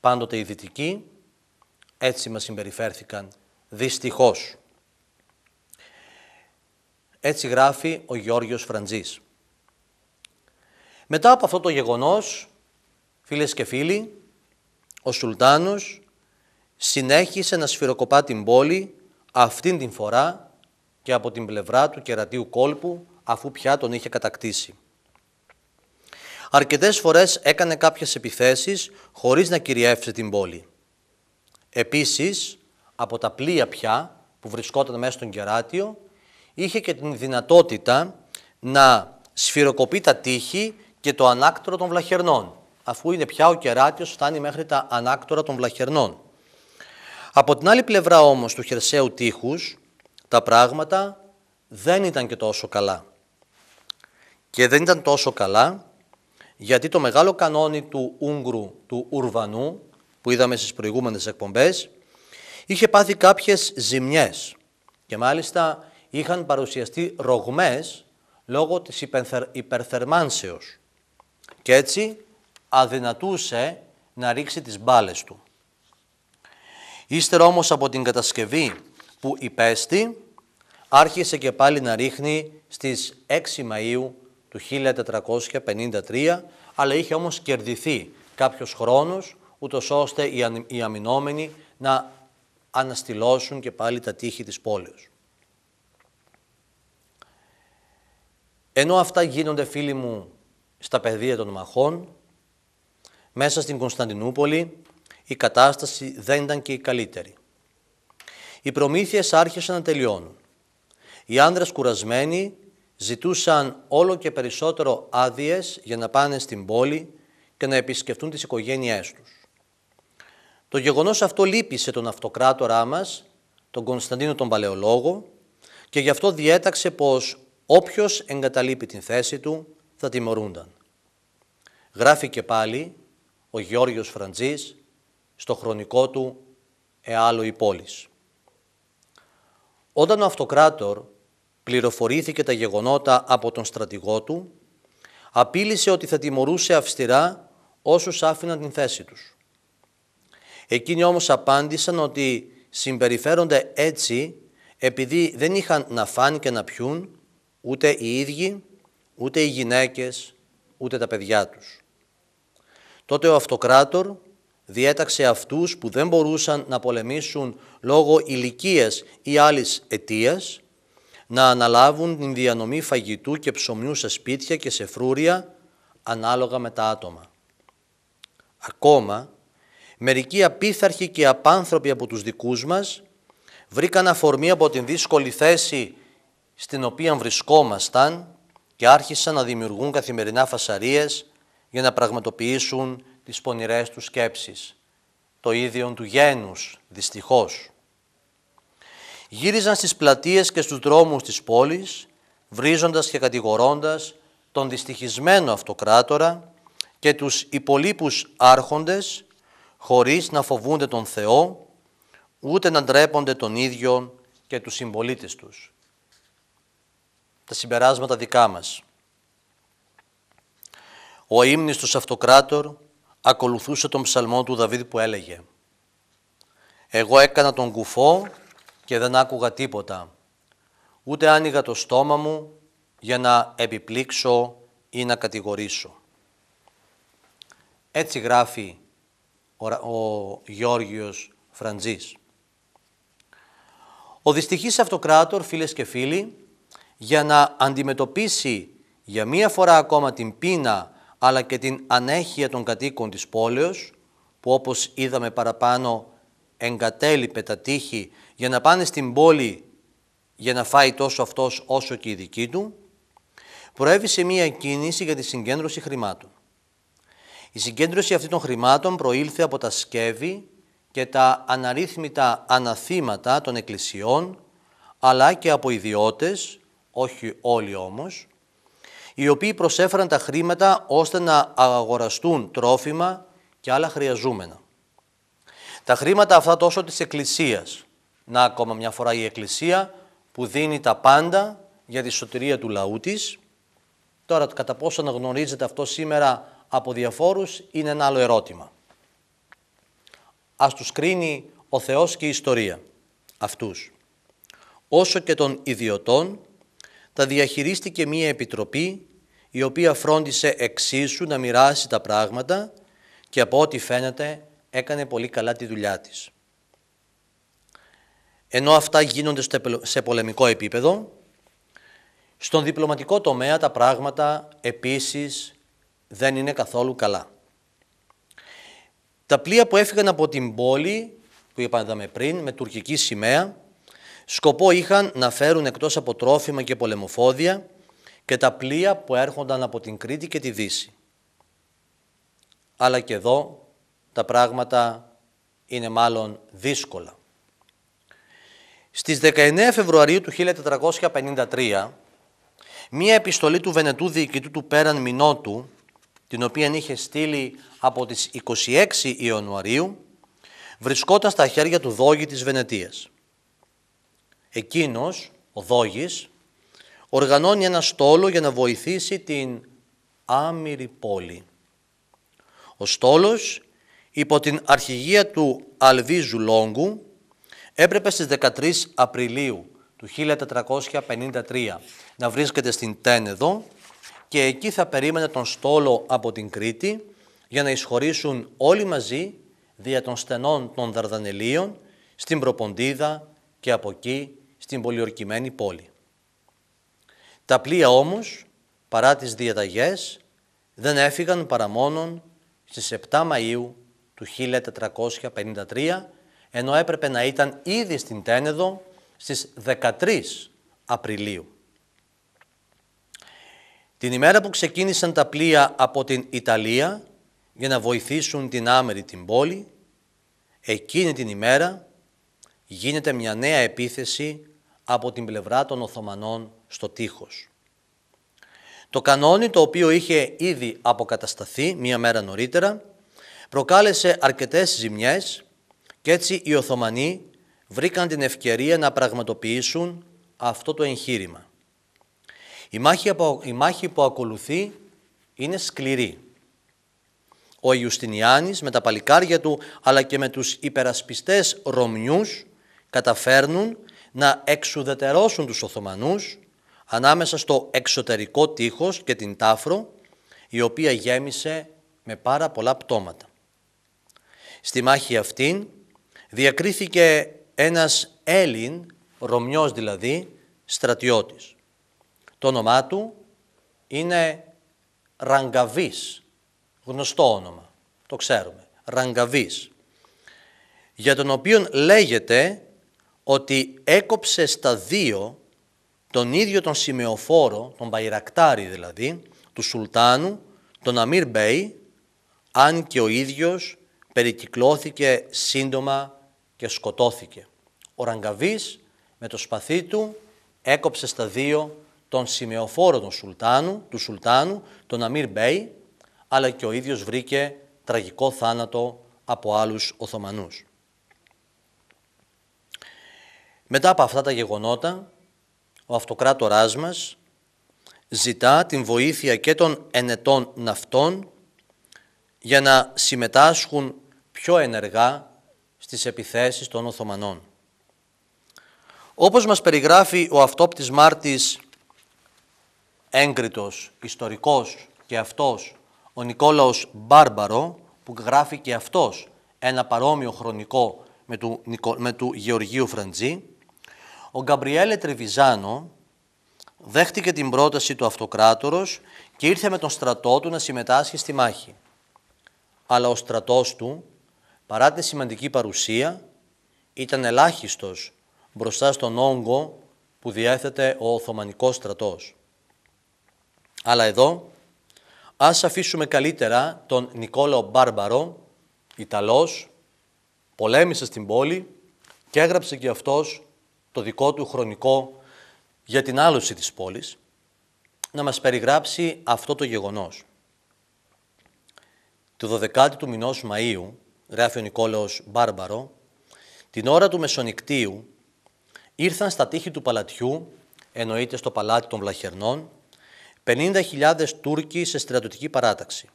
Πάντοτε οι δυτικοί έτσι μας συμπεριφέρθηκαν δυστυχώς. Έτσι γράφει ο Γιώργος Φραντζής. Μετά από αυτό το γεγονός, φίλες και φίλοι, ο Σουλτάνος συνέχισε να σφυροκοπά την πόλη αυτήν την φορά και από την πλευρά του κερατίου κόλπου αφού πια τον είχε κατακτήσει αρκετές φορές έκανε κάποιες επιθέσεις χωρίς να κυριεύσει την πόλη. Επίσης, από τα πλοία πια που βρισκόταν μέσα στον Κεράτιο, είχε και την δυνατότητα να σφυροκοπεί τα τείχη και το ανάκτορο των βλαχερνών, αφού είναι πια ο Κεράτιος φτάνει μέχρι τα ανάκτορα των βλαχερνών. Από την άλλη πλευρά όμως του χερσαίου τείχους, τα πράγματα δεν ήταν και τόσο καλά. Και δεν ήταν τόσο καλά γιατί το μεγάλο κανόνι του Ούγγρου, του Ουρβανού, που είδαμε στις προηγούμενες εκπομπές, είχε πάθει κάποιες ζημιές και μάλιστα είχαν παρουσιαστεί ρογμές λόγω της υπερθερμάνσεως και έτσι αδυνατούσε να ρίξει τις μπάλες του. Ύστερα όμως από την κατασκευή που υπέστη, άρχισε και πάλι να ρίχνει στις 6 Μαΐου του 1453, αλλά είχε όμως κερδιθεί κάποιος χρόνος, ούτως ώστε οι αμυνόμενοι να αναστηλώσουν και πάλι τα τείχη της πόλεως. Ενώ αυτά γίνονται φίλοι μου στα πεδία των μαχών, μέσα στην Κωνσταντινούπολη η κατάσταση δεν ήταν και η καλύτερη. Οι προμήθειες άρχισαν να τελειώνουν. Οι άνδρες κουρασμένοι ζητούσαν όλο και περισσότερο άδειες για να πάνε στην πόλη και να επισκεφτούν τις οικογένειές τους. Το γεγονός αυτό λύπησε τον αυτοκράτορά μας, τον Κωνσταντίνο τον Παλαιολόγο, και γι' αυτό διέταξε πως όποιος εγκαταλείπει την θέση του θα τιμωρούνταν. Γράφει και πάλι ο Γιώργος Φραντζής στο χρονικό του «Εάλο η πόλης». Όταν ο αυτοκράτορ πληροφορήθηκε τα γεγονότα από τον στρατηγό του, απείλησε ότι θα τιμωρούσε αυστηρά όσους άφηναν την θέση τους. Εκείνοι όμως απάντησαν ότι συμπεριφέρονται έτσι επειδή δεν είχαν να φάνε και να πιούν ούτε οι ίδιοι, ούτε οι γυναίκες, ούτε τα παιδιά τους. Τότε ο αυτοκράτορ διέταξε αυτούς που δεν μπορούσαν να πολεμήσουν λόγω ηλικίας ή άλλης αιτίας να αναλάβουν την διανομή φαγητού και ψωμιού σε σπίτια και σε φρούρια ανάλογα με τα άτομα. Ακόμα, μερικοί απίθαρχοι και απάνθρωποι από τους δικούς μας βρήκαν αφορμή από την δύσκολη θέση στην οποία βρισκόμασταν και άρχισαν να δημιουργούν καθημερινά φασαρίες για να πραγματοποιήσουν τις πονηρές τους σκέψεις. Το ίδιο του γένους, δυστυχώς γύριζαν στις πλατείες και στους δρόμους της πόλης, βρίζοντας και κατηγορώντας τον δυστυχισμένο αυτοκράτορα και τους υπολείπους άρχοντες, χωρίς να φοβούνται τον Θεό, ούτε να ντρέπονται τον ίδιο και τους συμπολίτες τους. Τα συμπεράσματα δικά μας. Ο ύμνης του αυτοκράτορ ακολουθούσε τον ψαλμό του Δαβίδ που έλεγε «Εγώ έκανα τον κουφό και δεν άκουγα τίποτα, ούτε άνοιγα το στόμα μου για να επιπλήξω ή να κατηγορήσω. Έτσι γράφει ο Γιώργιος Φραντζής. Ο δυστυχής αυτοκράτορ, φίλες και φίλοι, για να αντιμετωπίσει για μία φορά ακόμα την πείνα αλλά και την ανέχεια των κατοίκων της πόλεως, που όπως είδαμε παραπάνω εγκατέλειπε τα τείχη για να πάνε στην πόλη για να φάει τόσο αυτός όσο και η δική του, προέβησε μία κίνηση για τη συγκέντρωση χρημάτων. Η συγκέντρωση αυτή των χρημάτων προήλθε από τα σκεύη και τα αναρρύθμιτα αναθήματα των εκκλησιών, αλλά και από ιδιώτες, όχι όλοι όμως, οι οποίοι προσέφεραν τα χρήματα ώστε να αγοραστούν τρόφιμα και άλλα χρειαζούμενα. Τα χρήματα αυτά τόσο της Εκκλησίας να ακόμα μια φορά η Εκκλησία που δίνει τα πάντα για τη σωτηρία του λαού της. Τώρα κατά πόσο αναγνωρίζεται αυτό σήμερα από διαφόρους είναι ένα άλλο ερώτημα. Ας τους κρίνει ο Θεός και η ιστορία αυτούς. Όσο και των ιδιωτών τα διαχειρίστηκε μία επιτροπή η οποία φρόντισε εξίσου να μοιράσει τα πράγματα και από ό,τι φαίνεται έκανε πολύ καλά τη δουλειά της ενώ αυτά γίνονται σε πολεμικό επίπεδο, στον διπλωματικό τομέα τα πράγματα επίσης δεν είναι καθόλου καλά. Τα πλοία που έφυγαν από την πόλη, που είπαμε πριν, με τουρκική σημαία, σκοπό είχαν να φέρουν εκτός από τρόφιμα και πολεμοφόδια και τα πλοία που έρχονταν από την Κρήτη και τη Δύση. Αλλά και εδώ τα πράγματα είναι μάλλον δύσκολα. Στις 19 Φεβρουαρίου του 1453, μία επιστολή του Βενετού διοικητού του Πέραν Μινότου, την οποία είχε στείλει από τις 26 Ιανουαρίου, βρισκόταν στα χέρια του Δόγη της Βενετίας. Εκείνος, ο Δόγης, οργανώνει ένα στόλο για να βοηθήσει την άμυρη πόλη. Ο στόλος, υπό την αρχηγία του Αλβίζου Λόγκου, έπρεπε στις 13 Απριλίου του 1453 να βρίσκεται στην Τένεδο και εκεί θα περίμενε τον στόλο από την Κρήτη για να εισχωρήσουν όλοι μαζί δια των στενών των Δαρδανελίων στην Προποντίδα και από εκεί στην πολιορκημένη πόλη. Τα πλοία όμως, παρά τις διαταγές, δεν έφυγαν παρά μόνον στις 7 Μαΐου του 1453 ενώ έπρεπε να ήταν ήδη στην Τένεδο στις 13 Απριλίου. Την ημέρα που ξεκίνησαν τα πλοία από την Ιταλία για να βοηθήσουν την άμερη την πόλη, εκείνη την ημέρα γίνεται μια νέα επίθεση από την πλευρά των Οθωμανών στο τείχος. Το κανόνι το οποίο είχε ήδη αποκατασταθεί μία μέρα νωρίτερα προκάλεσε αρκετές ζημιές κι έτσι οι Οθωμανοί βρήκαν την ευκαιρία να πραγματοποιήσουν αυτό το εγχείρημα. Η μάχη που, η μάχη που ακολουθεί είναι σκληρή. Ο Ιουστινιάνης με τα παλικάρια του αλλά και με τους υπερασπιστές Ρωμιούς καταφέρνουν να εξουδετερώσουν τους Οθωμανούς ανάμεσα στο εξωτερικό τείχος και την τάφρο η οποία γέμισε με πάρα πολλά πτώματα. Στη μάχη αυτήν διακρίθηκε ένας Έλλην, Ρωμιός δηλαδή, στρατιώτης. Το όνομά του είναι Ραγκαβής, γνωστό όνομα, το ξέρουμε, Ραγκαβής, για τον οποίο λέγεται ότι έκοψε στα δύο τον ίδιο τον σημεοφόρο, τον Παϊρακτάρη δηλαδή, του Σουλτάνου, τον Αμίρ Μπέι, αν και ο ίδιος περικυκλώθηκε σύντομα και σκοτώθηκε. Ο Ραγκαβής με το σπαθί του έκοψε στα δύο τον σημεοφόρο του Σουλτάνου, του Σουλτάνου, τον Αμίρ Μπέι, αλλά και ο ίδιος βρήκε τραγικό θάνατο από άλλους Οθωμανούς. Μετά από αυτά τα γεγονότα, ο αυτοκράτοράς μας ζητά την βοήθεια και των ενετών ναυτών για να συμμετάσχουν πιο ενεργά στις επιθέσεις των Οθωμανών. Όπως μας περιγράφει ο αυτόπτης Μάρτης έγκριτος, ιστορικός και αυτός, ο Νικόλαος Μπάρμπαρο, που γράφει και αυτός ένα παρόμοιο χρονικό με του, με του Γεωργίου Φραντζή, ο Γκαμπριέλε Τρεβιζάνο δέχτηκε την πρόταση του αυτοκράτορος και ήρθε με τον στρατό του να συμμετάσχει στη μάχη. Αλλά ο στρατός του Παρά τη σημαντική παρουσία, ήταν ελάχιστος μπροστά στον όγκο που διέθετε ο Οθωμανικός στρατός. Αλλά εδώ ας αφήσουμε καλύτερα τον Νικόλαο Μπάρμπαρο, Ιταλός, πολέμησε στην πόλη και έγραψε και αυτός το δικό του χρονικό για την άλωση της πόλης, να μας περιγράψει αυτό το γεγονός. Το 12 του μηνός Μαΐου γράφει ο Νικόλαος Μπάρμπαρο, την ώρα του μεσονικτίου ήρθαν στα τείχη του παλατιού, εννοείται στο παλάτι των Βλαχερνών, 50.000 Τούρκοι σε στρατιωτική παράταξη.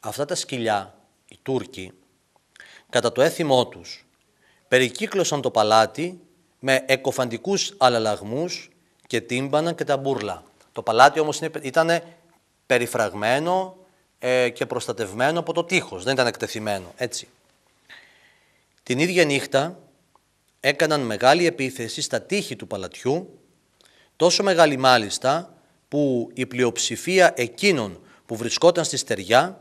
Αυτά τα σκυλιά, οι Τούρκοι, κατά το έθιμό τους, περικύκλωσαν το παλάτι με εκοφαντικούς αλαλαγμούς και τύμπαναν και τα μπουρλα. Το παλάτι όμως ήταν περιφραγμένο, ε, και προστατευμένο από το τείχος, δεν ήταν εκτεθειμένο, έτσι. Την ίδια νύχτα έκαναν μεγάλη επίθεση στα τείχη του παλατιού, τόσο μεγάλη μάλιστα που η πλειοψηφία εκείνων που βρισκόταν στη στεριά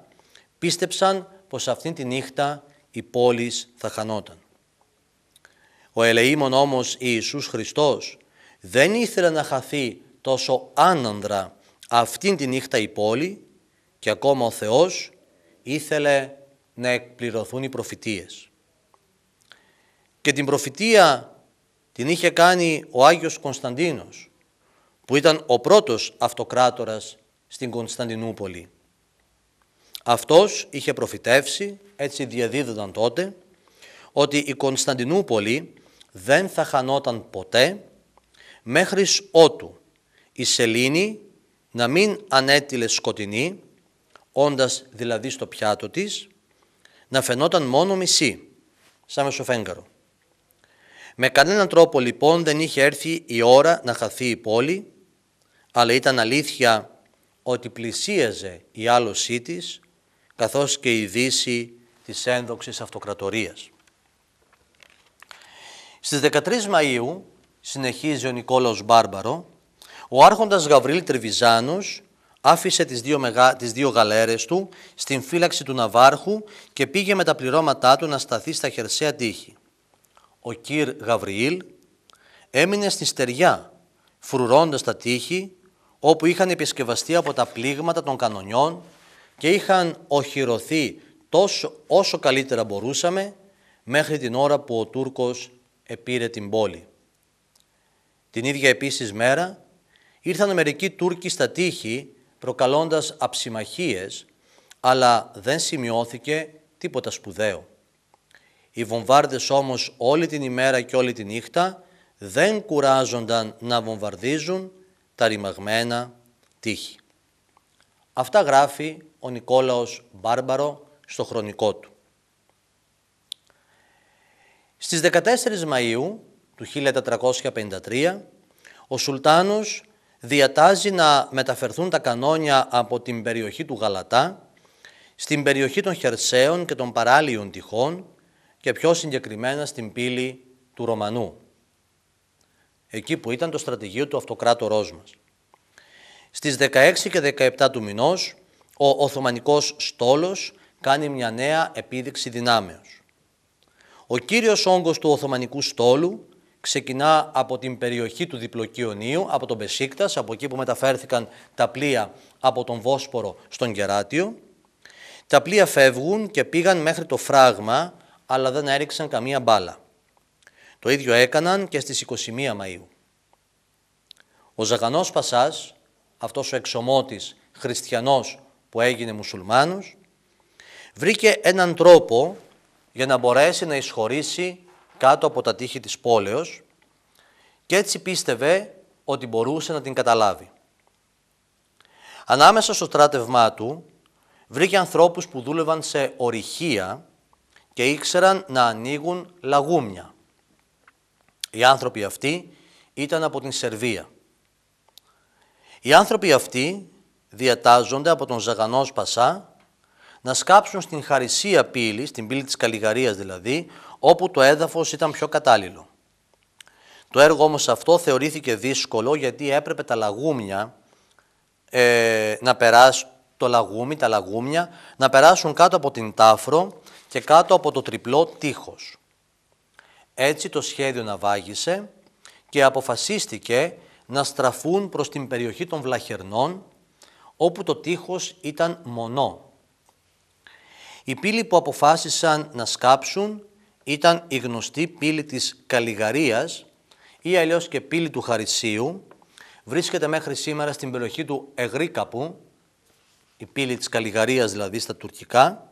πίστεψαν πως αυτήν τη νύχτα η πόλη θα χανόταν. Ο ελεήμων όμως Ιησούς Χριστός δεν ήθελε να χαθεί τόσο άνανδρα αυτήν τη νύχτα η πόλη, και ακόμα ο Θεός ήθελε να εκπληρωθούν οι προφητείες. Και την προφητεία την είχε κάνει ο Άγιος Κωνσταντίνος, που ήταν ο πρώτος αυτοκράτορας στην Κωνσταντινούπολη. Αυτός είχε προφητεύσει, έτσι διαδίδονταν τότε, ότι η Κωνσταντινούπολη δεν θα χανόταν ποτέ μέχρις ότου η σελήνη να μην ανέτειλε σκοτεινή όντας δηλαδή στο πιάτο της, να φαινόταν μόνο μισή, σαν μεσοφέγγαρο. Με κανέναν τρόπο λοιπόν δεν είχε έρθει η ώρα να χαθεί η πόλη, αλλά ήταν αλήθεια ότι πλησίαζε η άλωσή της, καθώς και η δύση της ένδοξης αυτοκρατορίας. Στις 13 Μαΐου, συνεχίζει ο Νικόλαος Μπάρμπαρο, ο άρχοντας Γαβρίλ Τριβιζάνος άφησε τις δύο, μεγά, τις δύο γαλέρες του στην φύλαξη του Ναβάρχου και πήγε με τα πληρώματά του να σταθεί στα χερσαία τείχη. Ο κύρ Γαβριήλ έμεινε στη στεριά, φρουρώντας τα τείχη, όπου είχαν επισκευαστεί από τα πλήγματα των κανονιών και είχαν οχυρωθεί τόσο, όσο καλύτερα μπορούσαμε, μέχρι την ώρα που ο Τούρκος επήρε την πόλη. Την ίδια επίσης μέρα ήρθαν μερικοί Τούρκοι στα τείχη προκαλώντας αψιμαχίες, αλλά δεν σημειώθηκε τίποτα σπουδαίο. Οι βομβάρδες όμως όλη την ημέρα και όλη τη νύχτα δεν κουράζονταν να βομβαρδίζουν τα ρημαγμένα τείχη. Αυτά γράφει ο Νικόλαος Μπάρμπαρο στο χρονικό του. Στις 14 Μαΐου του 1453 ο Σουλτάνος διατάζει να μεταφερθούν τα κανόνια από την περιοχή του Γαλατά στην περιοχή των Χερσαίων και των παράλληλων τυχών και πιο συγκεκριμένα στην πύλη του Ρωμανού, εκεί που ήταν το στρατηγείο του αυτοκράτορός μας. Στις 16 και 17 του μηνός, ο Οθωμανικός στόλος κάνει μια νέα επίδειξη δυνάμεως. Ο κύριος όγκος του Οθωμανικού στόλου ξεκινά από την περιοχή του Διπλοκιονίου, από τον Πεσίκτας, από εκεί που μεταφέρθηκαν τα πλοία από τον Βόσπορο στον Κεράτιο. Τα πλοία φεύγουν και πήγαν μέχρι το φράγμα, αλλά δεν έριξαν καμία μπάλα. Το ίδιο έκαναν και στις 21 Μαΐου. Ο Ζαγανός Πασάς, αυτός ο εξωμότης χριστιανός που έγινε μουσουλμάνος, βρήκε έναν τρόπο για να μπορέσει να εισχωρήσει κάτω από τα τείχη της πόλεως και έτσι πίστευε ότι μπορούσε να την καταλάβει. Ανάμεσα στο στράτευμά του βρήκε ανθρώπους που δούλευαν σε ορυχεία και ήξεραν να ανοίγουν λαγούμια. Οι άνθρωποι αυτοί ήταν από την Σερβία. Οι άνθρωποι αυτοί διατάζονται από τον Ζαγανός Πασά να σκάψουν στην Χαρισία πύλη, στην πύλη της Καλιγαρίας δηλαδή, όπου το έδαφος ήταν πιο κατάλληλο. Το έργο όμως αυτό θεωρήθηκε δύσκολο γιατί έπρεπε τα λαγούμια ε, να περάσουν, το λαγούμι, τα λαγούμια, να περάσουν κάτω από την τάφρο και κάτω από το τριπλό τείχος. Έτσι το σχέδιο να βάγισε και αποφασίστηκε να στραφούν προς την περιοχή των Βλαχερνών, όπου το τείχος ήταν μονό. Οι πύλη που αποφάσισαν να σκάψουν ήταν η γνωστή πύλη της Καλιγαρίας ή αλλιώς και πύλη του Χαρισίου. Βρίσκεται μέχρι σήμερα στην περιοχή του Εγρίκαπου, η πύλη της Καλιγαρίας δηλαδή στα τουρκικά,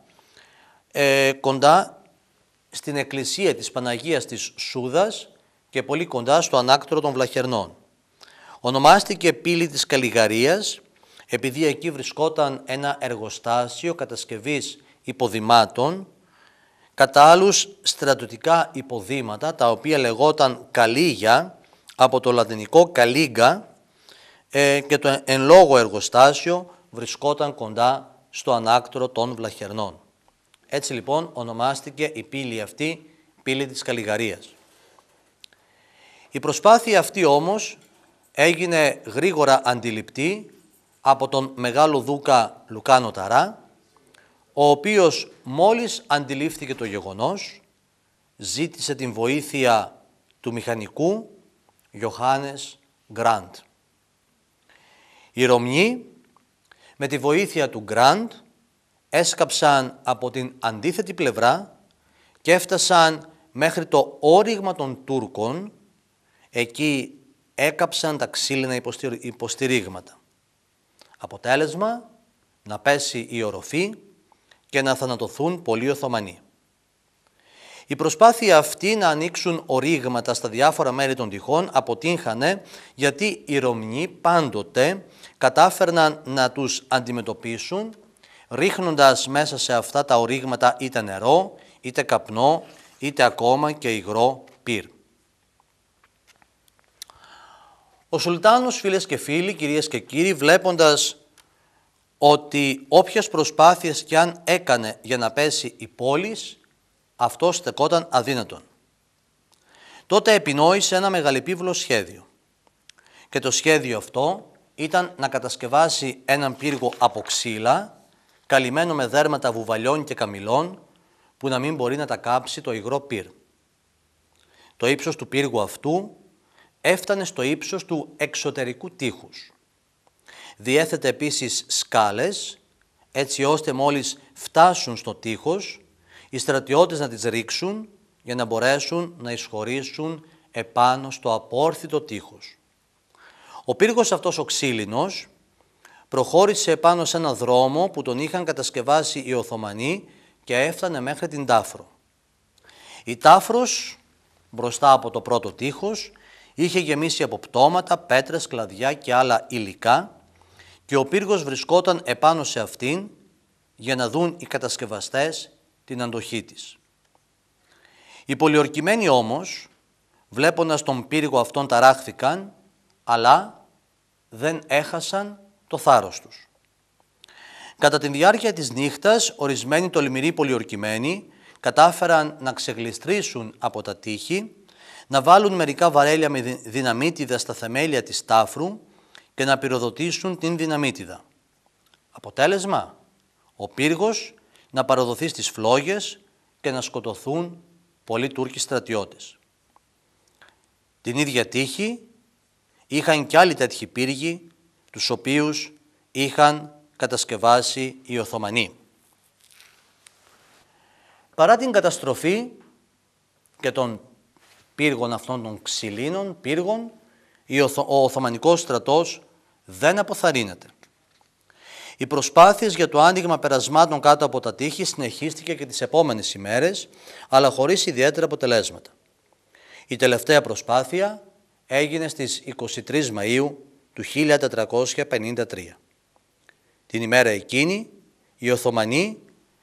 ε, κοντά στην εκκλησία της Παναγίας της Σούδας και πολύ κοντά στο ανάκτορο των Βλαχερνών. εγρηκαπου η πύλη της καλιγαριας δηλαδη στα τουρκικα επειδή εκεί βρισκόταν ένα εργοστάσιο κατασκευής υποδημάτων, κατά άλλους στρατιωτικά υποδήματα, τα οποία λεγόταν καλύγια, από το λατινικό καλίγκα, ε, και το εν λόγω εργοστάσιο βρισκόταν κοντά στο ανάκτορο των Βλαχερνών. Έτσι λοιπόν ονομάστηκε η πύλη αυτή πύλη της Καλιγαρίας. Η προσπάθεια αυτή όμως έγινε γρήγορα αντιληπτή από τον μεγάλο δούκα Λουκάνο Ταρά, ο οποίος μόλις αντιλήφθηκε το γεγονός, ζήτησε την βοήθεια του μηχανικού Ιωάννης Γκραντ. Οι Ρωμνοί με τη βοήθεια του Γκραντ έσκαψαν από την αντίθετη πλευρά και έφτασαν μέχρι το όριγμα των Τούρκων, εκεί έκαψαν τα ξύλινα υποστηρίγματα. Αποτέλεσμα να πέσει η οροφή και να θανατωθούν πολλοί Οθωμανοί. Η προσπάθεια αυτή να ανοίξουν ορίγματα στα διάφορα μέρη των τυχών αποτύχανε γιατί οι Ρωμνοί πάντοτε κατάφερναν να τους αντιμετωπίσουν ρίχνοντας μέσα σε αυτά τα ορίγματα είτε νερό, είτε καπνό, είτε ακόμα και υγρό πυρ. Ο Σουλτάνος, φίλες και φίλοι, κυρίες και κύριοι, βλέποντας ότι όποιες προσπάθειες κι αν έκανε για να πέσει η πόλης, αυτό στεκόταν αδύνατον. Τότε επινόησε ένα μεγαλυπίβλο σχέδιο. Και το σχέδιο αυτό ήταν να κατασκευάσει έναν πύργο από ξύλα, καλυμμένο με δέρματα βουβαλιών και καμιλών, που να μην μπορεί να τα κάψει το υγρό πυρ. Το ύψος του πύργου αυτού έφτανε στο ύψος του εξωτερικού τείχους. Διέθετε επίσης σκάλες, έτσι ώστε μόλις φτάσουν στο τείχος, οι στρατιώτες να τις ρίξουν για να μπορέσουν να εισχωρήσουν επάνω στο απόρθητο τείχος. Ο πύργος αυτός ο ξύλινος προχώρησε επάνω σε ένα δρόμο που τον είχαν κατασκευάσει οι Οθωμανοί και έφτανε μέχρι την Τάφρο. Η Τάφρος, μπροστά από το πρώτο τείχος, είχε γεμίσει από πτώματα, πέτρες, κλαδιά και άλλα υλικά και ο πύργος βρισκόταν επάνω σε αυτήν για να δουν οι κατασκευαστές την αντοχή της. Οι πολιορκημένοι όμως, βλέποντας τον πύργο αυτόν ταράχθηκαν, αλλά δεν έχασαν το θάρρος τους. Κατά τη διάρκεια της νύχτας, ορισμένοι τολμηροί πολιορκημένοι κατάφεραν να ξεγλιστρήσουν από τα τείχη, να βάλουν μερικά βαρέλια με δυναμίτιδα στα θεμέλια της τάφρου και να πυροδοτήσουν την δυναμίτιδα. Αποτέλεσμα, ο πύργος να παραδοθεί στις φλόγες και να σκοτωθούν πολλοί Τούρκοι στρατιώτες. Την ίδια τύχη είχαν κι άλλοι τέτοιοι πύργοι, τους οποίους είχαν κατασκευάσει οι Οθωμανοί. Παρά την καταστροφή και των πύργων αυτών των ξυλίνων πύργων, ο Οθωμανικός στρατός δεν αποθαρρύνεται. Οι προσπάθειες για το άνοιγμα περασμάτων κάτω από τα τείχη συνεχίστηκε και τις επόμενες ημέρες, αλλά χωρίς ιδιαίτερα αποτελέσματα. Η τελευταία προσπάθεια έγινε στις 23 Μαΐου του 1453. Την ημέρα εκείνη, οι Οθωμανοί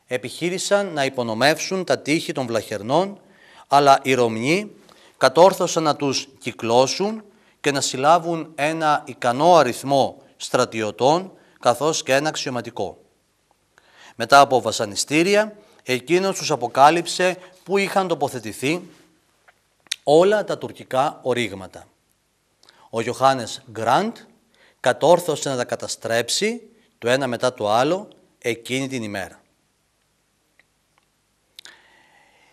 επιχείρησαν να υπονομεύσουν τα τείχη των Βλαχερνών, αλλά οι Ρωμνοί κατόρθωσαν να τους κυκλώσουν και να συλλάβουν ένα ικανό αριθμό στρατιωτών καθώς και ένα αξιωματικό. Μετά από βασανιστήρια, εκείνος τους αποκάλυψε που είχαν τοποθετηθεί όλα τα τουρκικά ορίγματα. Ο Ιωάννης Γκραντ κατόρθωσε να τα καταστρέψει το ένα μετά το άλλο εκείνη την ημέρα.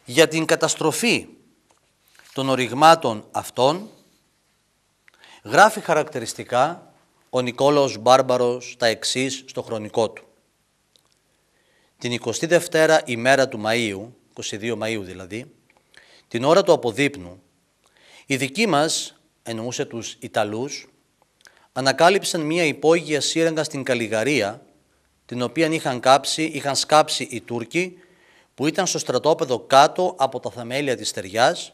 Για την καταστροφή των οριγμάτων αυτών Γράφει χαρακτηριστικά ο Νικόλαος Μπάρμπαρος τα εξής στο χρονικό του. Την 22η ημέρα του Μαΐου, 22 Μαΐου δηλαδή, την ώρα του αποδείπνου, οι δικοί μας, εννοούσε τους Ιταλούς, ανακάλυψαν μία υπόγεια σύραγγα στην Καλιγαρία, την οποία είχαν, κάψει, είχαν σκάψει οι Τούρκοι, που ήταν στο στρατόπεδο κάτω από τα θαμέλια της στεριάς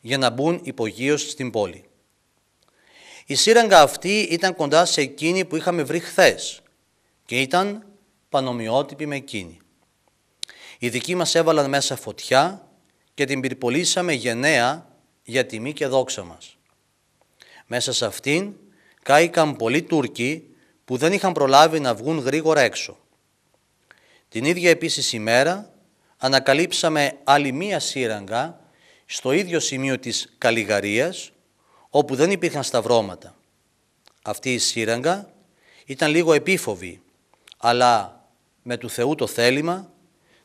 για να μπουν υπογείως στην πόλη. Η σύραγγα αυτή ήταν κοντά σε εκείνη που είχαμε βρει χθες και ήταν πανομοιότυπη με εκείνη. Οι δικοί μας έβαλαν μέσα φωτιά και την πυρπολίσαμε γενναία για τιμή και δόξα μας. Μέσα σε αυτήν κάηκαν πολλοί Τούρκοι που δεν είχαν προλάβει να βγουν γρήγορα έξω. Την ίδια επίσης ημέρα ανακαλύψαμε άλλη μία σύραγγα στο ίδιο σημείο της Καλιγαρίας όπου δεν υπήρχαν σταυρώματα. Αυτή η σύραγγα ήταν λίγο επίφοβη, αλλά με του Θεού το θέλημα,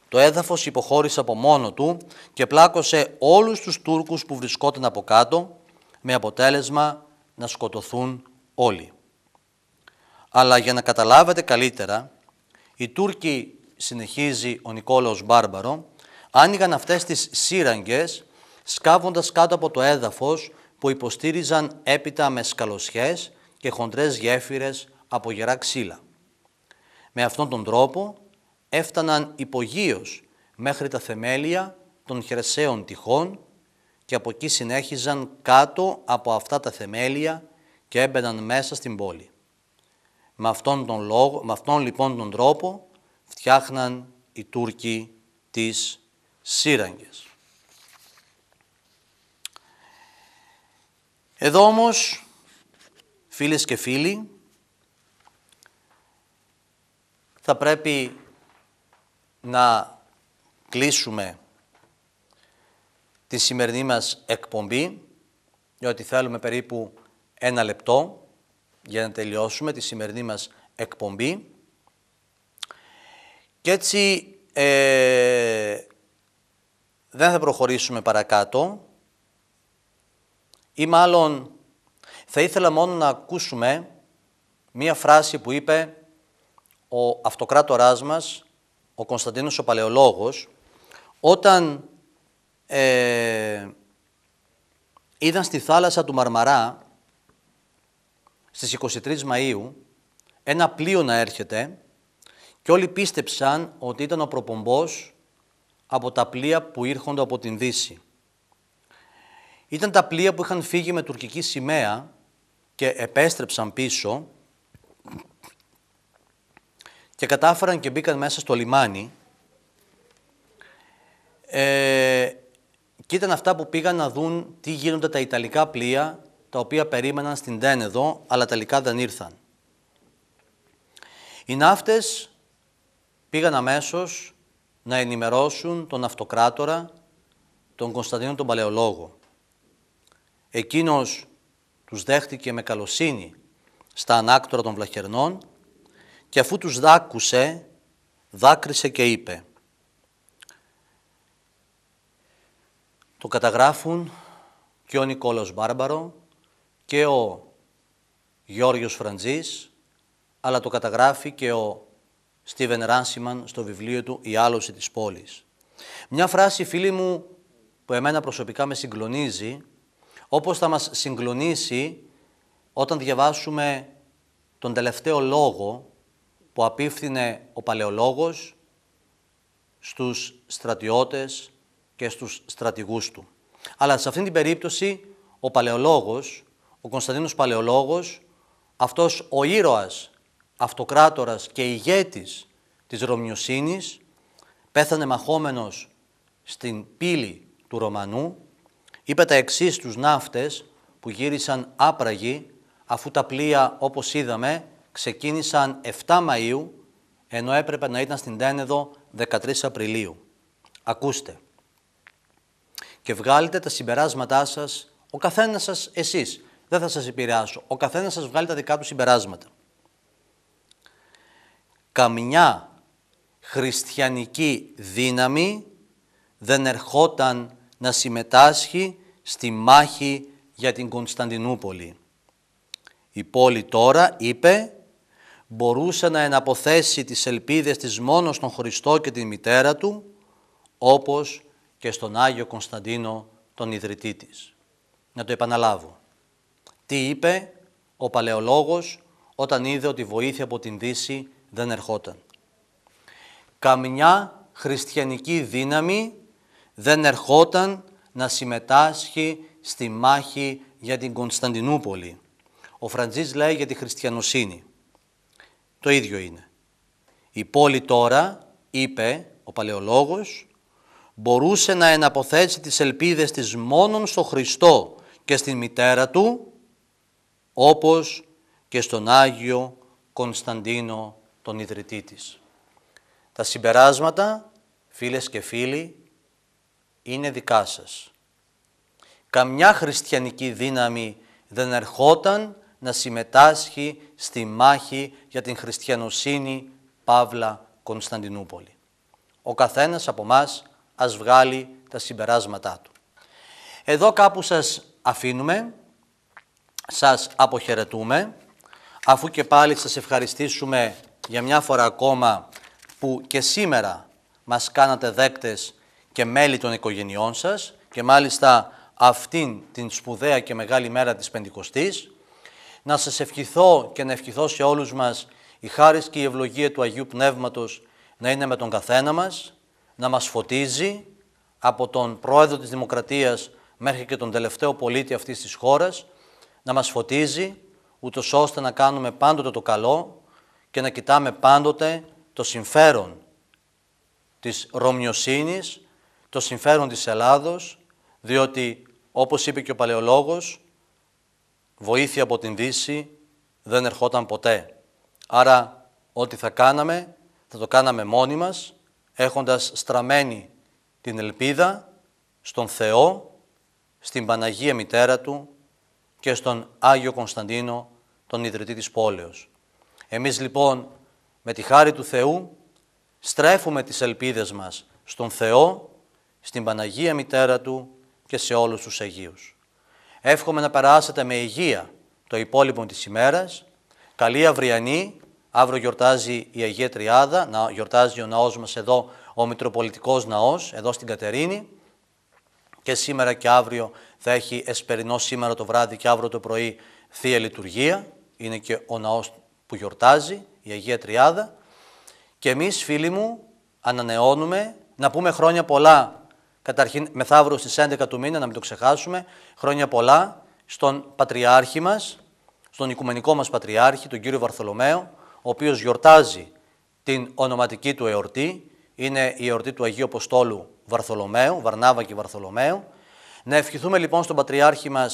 το έδαφος υποχώρησε από μόνο του και πλάκωσε όλους τους Τούρκους που βρισκόταν από κάτω, με αποτέλεσμα να σκοτωθούν όλοι. Αλλά για να καταλάβετε καλύτερα, οι Τούρκοι, συνεχίζει ο Νικόλαος Μπάρμπαρο, άνοιγαν αυτές τις σύραγγες σκάβοντας κάτω από το έδαφος που υποστήριζαν έπειτα με σκαλοσιές και χοντρές γέφυρες από γερά ξύλα. Με αυτόν τον τρόπο έφταναν υπογείως μέχρι τα θεμέλια των χερσαίων τυχών και από εκεί συνέχιζαν κάτω από αυτά τα θεμέλια και έμπαιναν μέσα στην πόλη. Με αυτόν, τον λόγο, με αυτόν λοιπόν τον τρόπο φτιάχναν οι Τούρκοι τις σύραγγες. Εδώ όμως, φίλες και φίλοι, θα πρέπει να κλείσουμε τη σημερινή μας εκπομπή, διότι θέλουμε περίπου ένα λεπτό για να τελειώσουμε τη σημερινή μας εκπομπή. Και έτσι ε, δεν θα προχωρήσουμε παρακάτω, ή μάλλον θα ήθελα μόνο να ακούσουμε μία φράση που είπε ο αυτοκράτοράς μας, ο Κωνσταντίνος ο Παλαιολόγος, όταν ε, στη θάλασσα του Μαρμαρά στις 23 Μαΐου ένα πλοίο να έρχεται και όλοι πίστεψαν ότι ήταν ο προπομπός από τα πλοία που ήρχονται από την Δύση ήταν τα πλοία που είχαν φύγει με τουρκική σημαία και επέστρεψαν πίσω και κατάφεραν και μπήκαν μέσα στο λιμάνι ε, και ήταν αυτά που πήγαν να δουν τι γίνονται τα Ιταλικά πλοία τα οποία περίμεναν στην Τένεδο, αλλά τελικά δεν ήρθαν. Οι ναύτες πήγαν αμέσως να ενημερώσουν τον αυτοκράτορα, τον Κωνσταντίνο τον Παλαιολόγο. Εκείνος τους δέχτηκε με καλοσύνη στα ανάκτορα των βλαχερνών και αφού τους δάκουσε, δάκρυσε και είπε. Το καταγράφουν και ο Νικόλαος Μπάρμπαρο και ο Γιώργος Φραντζής, αλλά το καταγράφει και ο Στίβεν Ράνσιμαν στο βιβλίο του «Η άλωση της πόλης». Μια φράση, φίλοι μου, που εμένα προσωπικά με συγκλονίζει, όπως θα μας συγκλονίσει όταν διαβάσουμε τον τελευταίο λόγο που απίφθινε ο παλαιολόγος στους στρατιώτες και στους στρατηγούς του. Αλλά σε αυτήν την περίπτωση ο παλαιολόγος, ο Κωνσταντίνος Παλαιολόγος, αυτός ο ήρωας, αυτοκράτορας και ηγέτης της Ρωμιοσύνης, πέθανε μαχόμενος στην πύλη του Ρωμανού Είπε τα εξής στους ναύτες που γύρισαν άπραγοι, αφού τα πλοία, όπως είδαμε, ξεκίνησαν 7 Μαΐου, ενώ έπρεπε να ήταν στην Τένεδο 13 Απριλίου. Ακούστε και βγάλετε τα συμπεράσματά σας, ο καθένας σας εσείς, δεν θα σας επηρεάσω, ο καθένας σας βγάλει τα δικά του συμπεράσματα. Καμιά χριστιανική δύναμη δεν ερχόταν να συμμετάσχει στη μάχη για την Κωνσταντινούπολη. Η πόλη τώρα, είπε, μπορούσε να εναποθέσει τις ελπίδες της μόνος στον Χριστό και την μητέρα του, όπως και στον Άγιο Κωνσταντίνο τον ιδρυτή της. Να το επαναλάβω. Τι είπε ο παλαιολόγος όταν είδε ότι βοήθεια από την Δύση δεν ερχόταν. Καμιά χριστιανική δύναμη δεν ερχόταν να συμμετάσχει στη μάχη για την Κωνσταντινούπολη. Ο Φραντζής λέει για τη χριστιανοσύνη. Το ίδιο είναι. Η πόλη τώρα, είπε ο παλαιολόγος, μπορούσε να εναποθέσει τις ελπίδες της μόνον στο Χριστό και στην μητέρα του, όπως και στον Άγιο Κωνσταντίνο τον ιδρυτή της. Τα συμπεράσματα, φίλες και φίλοι, είναι δικά σας. Καμιά χριστιανική δύναμη δεν ερχόταν να συμμετάσχει στη μάχη για την χριστιανοσύνη Παύλα Κωνσταντινούπολη. Ο καθένας από μας ας βγάλει τα συμπεράσματά του. Εδώ κάπου σας αφήνουμε, σας αποχαιρετούμε, αφού και πάλι σας ευχαριστήσουμε για μια φορά ακόμα που και σήμερα μας κάνατε δέκτες και μέλη των οικογενειών σας και μάλιστα αυτήν την σπουδαία και μεγάλη μέρα της Πεντηκοστής. Να σας ευχηθώ και να ευχηθώ σε όλους μας η χάρη και η ευλογία του Αγίου Πνεύματος να είναι με τον καθένα μας, να μας φωτίζει από τον Πρόεδρο της Δημοκρατίας μέχρι και τον τελευταίο πολίτη αυτής της χώρας, να μας φωτίζει ούτως ώστε να κάνουμε πάντοτε το καλό και να κοιτάμε πάντοτε το συμφέρον της Ρωμιοσύνης, το συμφέρον της Ελλάδος, διότι όπως είπε και ο παλαιολόγος, βοήθεια από την Δύση δεν ερχόταν ποτέ. Άρα ό,τι θα κάναμε, θα το κάναμε μόνοι μας, έχοντας στραμμένη την ελπίδα στον Θεό, στην Παναγία Μητέρα Του και στον Άγιο Κωνσταντίνο, τον ιδρυτή της πόλεως. Εμείς λοιπόν με τη χάρη του Θεού στρέφουμε τις ελπίδες μας στον Θεό, στην Παναγία Μητέρα Του και σε όλους τους Αγίους. Εύχομαι να περάσετε με υγεία το υπόλοιπο της ημέρας. Καλή αυριανή, αύριο γιορτάζει η Αγία Τριάδα, να γιορτάζει ο ναός μας εδώ, ο Μητροπολιτικός Ναός, εδώ στην Κατερίνη. Και σήμερα και αύριο θα έχει εσπερινό σήμερα το βράδυ και αύριο το πρωί Θεία Λειτουργία. Είναι και ο ναός που γιορτάζει, η Αγία Τριάδα. Και εμείς φίλοι μου ανανεώνουμε να πούμε χρόνια πολλά Καταρχήν, μεθαύριο στις 11 του μήνα, να μην το ξεχάσουμε, χρόνια πολλά στον Πατριάρχη μας, στον Οικουμενικό μας Πατριάρχη, τον κύριο Βαρθολομαίο, ο οποίος γιορτάζει την ονοματική του εορτή, είναι η εορτή του Αγίου Αποστόλου Βαρθολομαίου, Βαρνάβα και Βαρθολομαίου. Να ευχηθούμε λοιπόν στον Πατριάρχη μας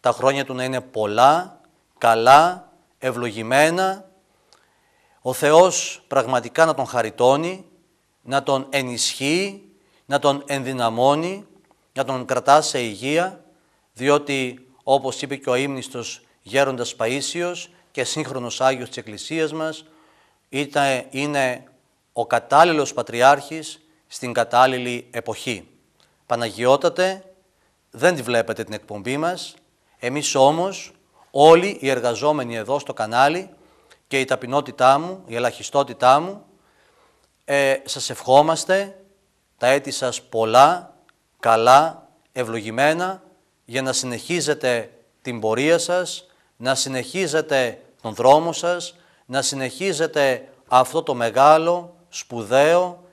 τα χρόνια του να είναι πολλά, καλά, ευλογημένα, ο Θεός πραγματικά να τον χαριτώνει, να τον ενισχύει, να τον ενδυναμώνει, να τον κρατά σε υγεία, διότι όπως είπε και ο ύμνηστος γέροντας Παΐσιος και σύγχρονος Άγιος της Εκκλησίας μας, ήταν, είναι ο κατάλληλος Πατριάρχης στην κατάλληλη εποχή. Παναγιώτατε, δεν τη βλέπετε την εκπομπή μας, εμείς όμως όλοι οι εργαζόμενοι εδώ στο κανάλι και η ταπεινότητά μου, η ελαχιστότητά μου, ε, σας ευχόμαστε τα έτη σας πολλά, καλά, ευλογημένα, για να συνεχίζετε την πορεία σας, να συνεχίζετε τον δρόμο σας, να συνεχίζετε αυτό το μεγάλο, σπουδαίο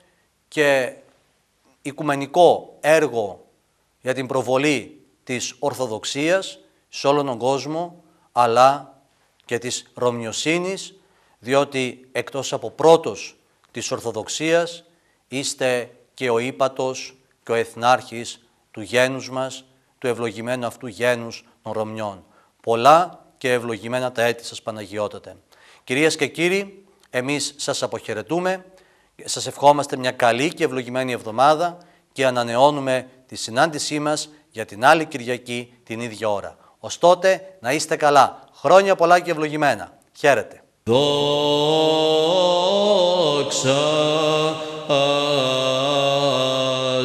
και οικουμενικό έργο για την προβολή της Ορθοδοξίας σε όλον τον κόσμο, αλλά και της Ρωμιοσύνης, διότι εκτός από πρώτος της Ορθοδοξίας είστε και ο ύπατος και ο εθνάρχης του γένους μας, του ευλογημένου αυτού γένους των Ρωμιών. Πολλά και ευλογημένα τα έτη σας Παναγιώτατε. Κυρίες και κύριοι, εμείς σας αποχαιρετούμε, σας ευχόμαστε μια καλή και ευλογημένη εβδομάδα και ανανεώνουμε τη συνάντησή μας για την άλλη Κυριακή την ίδια ώρα. Ως τότε να είστε καλά. Χρόνια πολλά και ευλογημένα. Χαίρετε.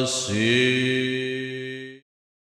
sim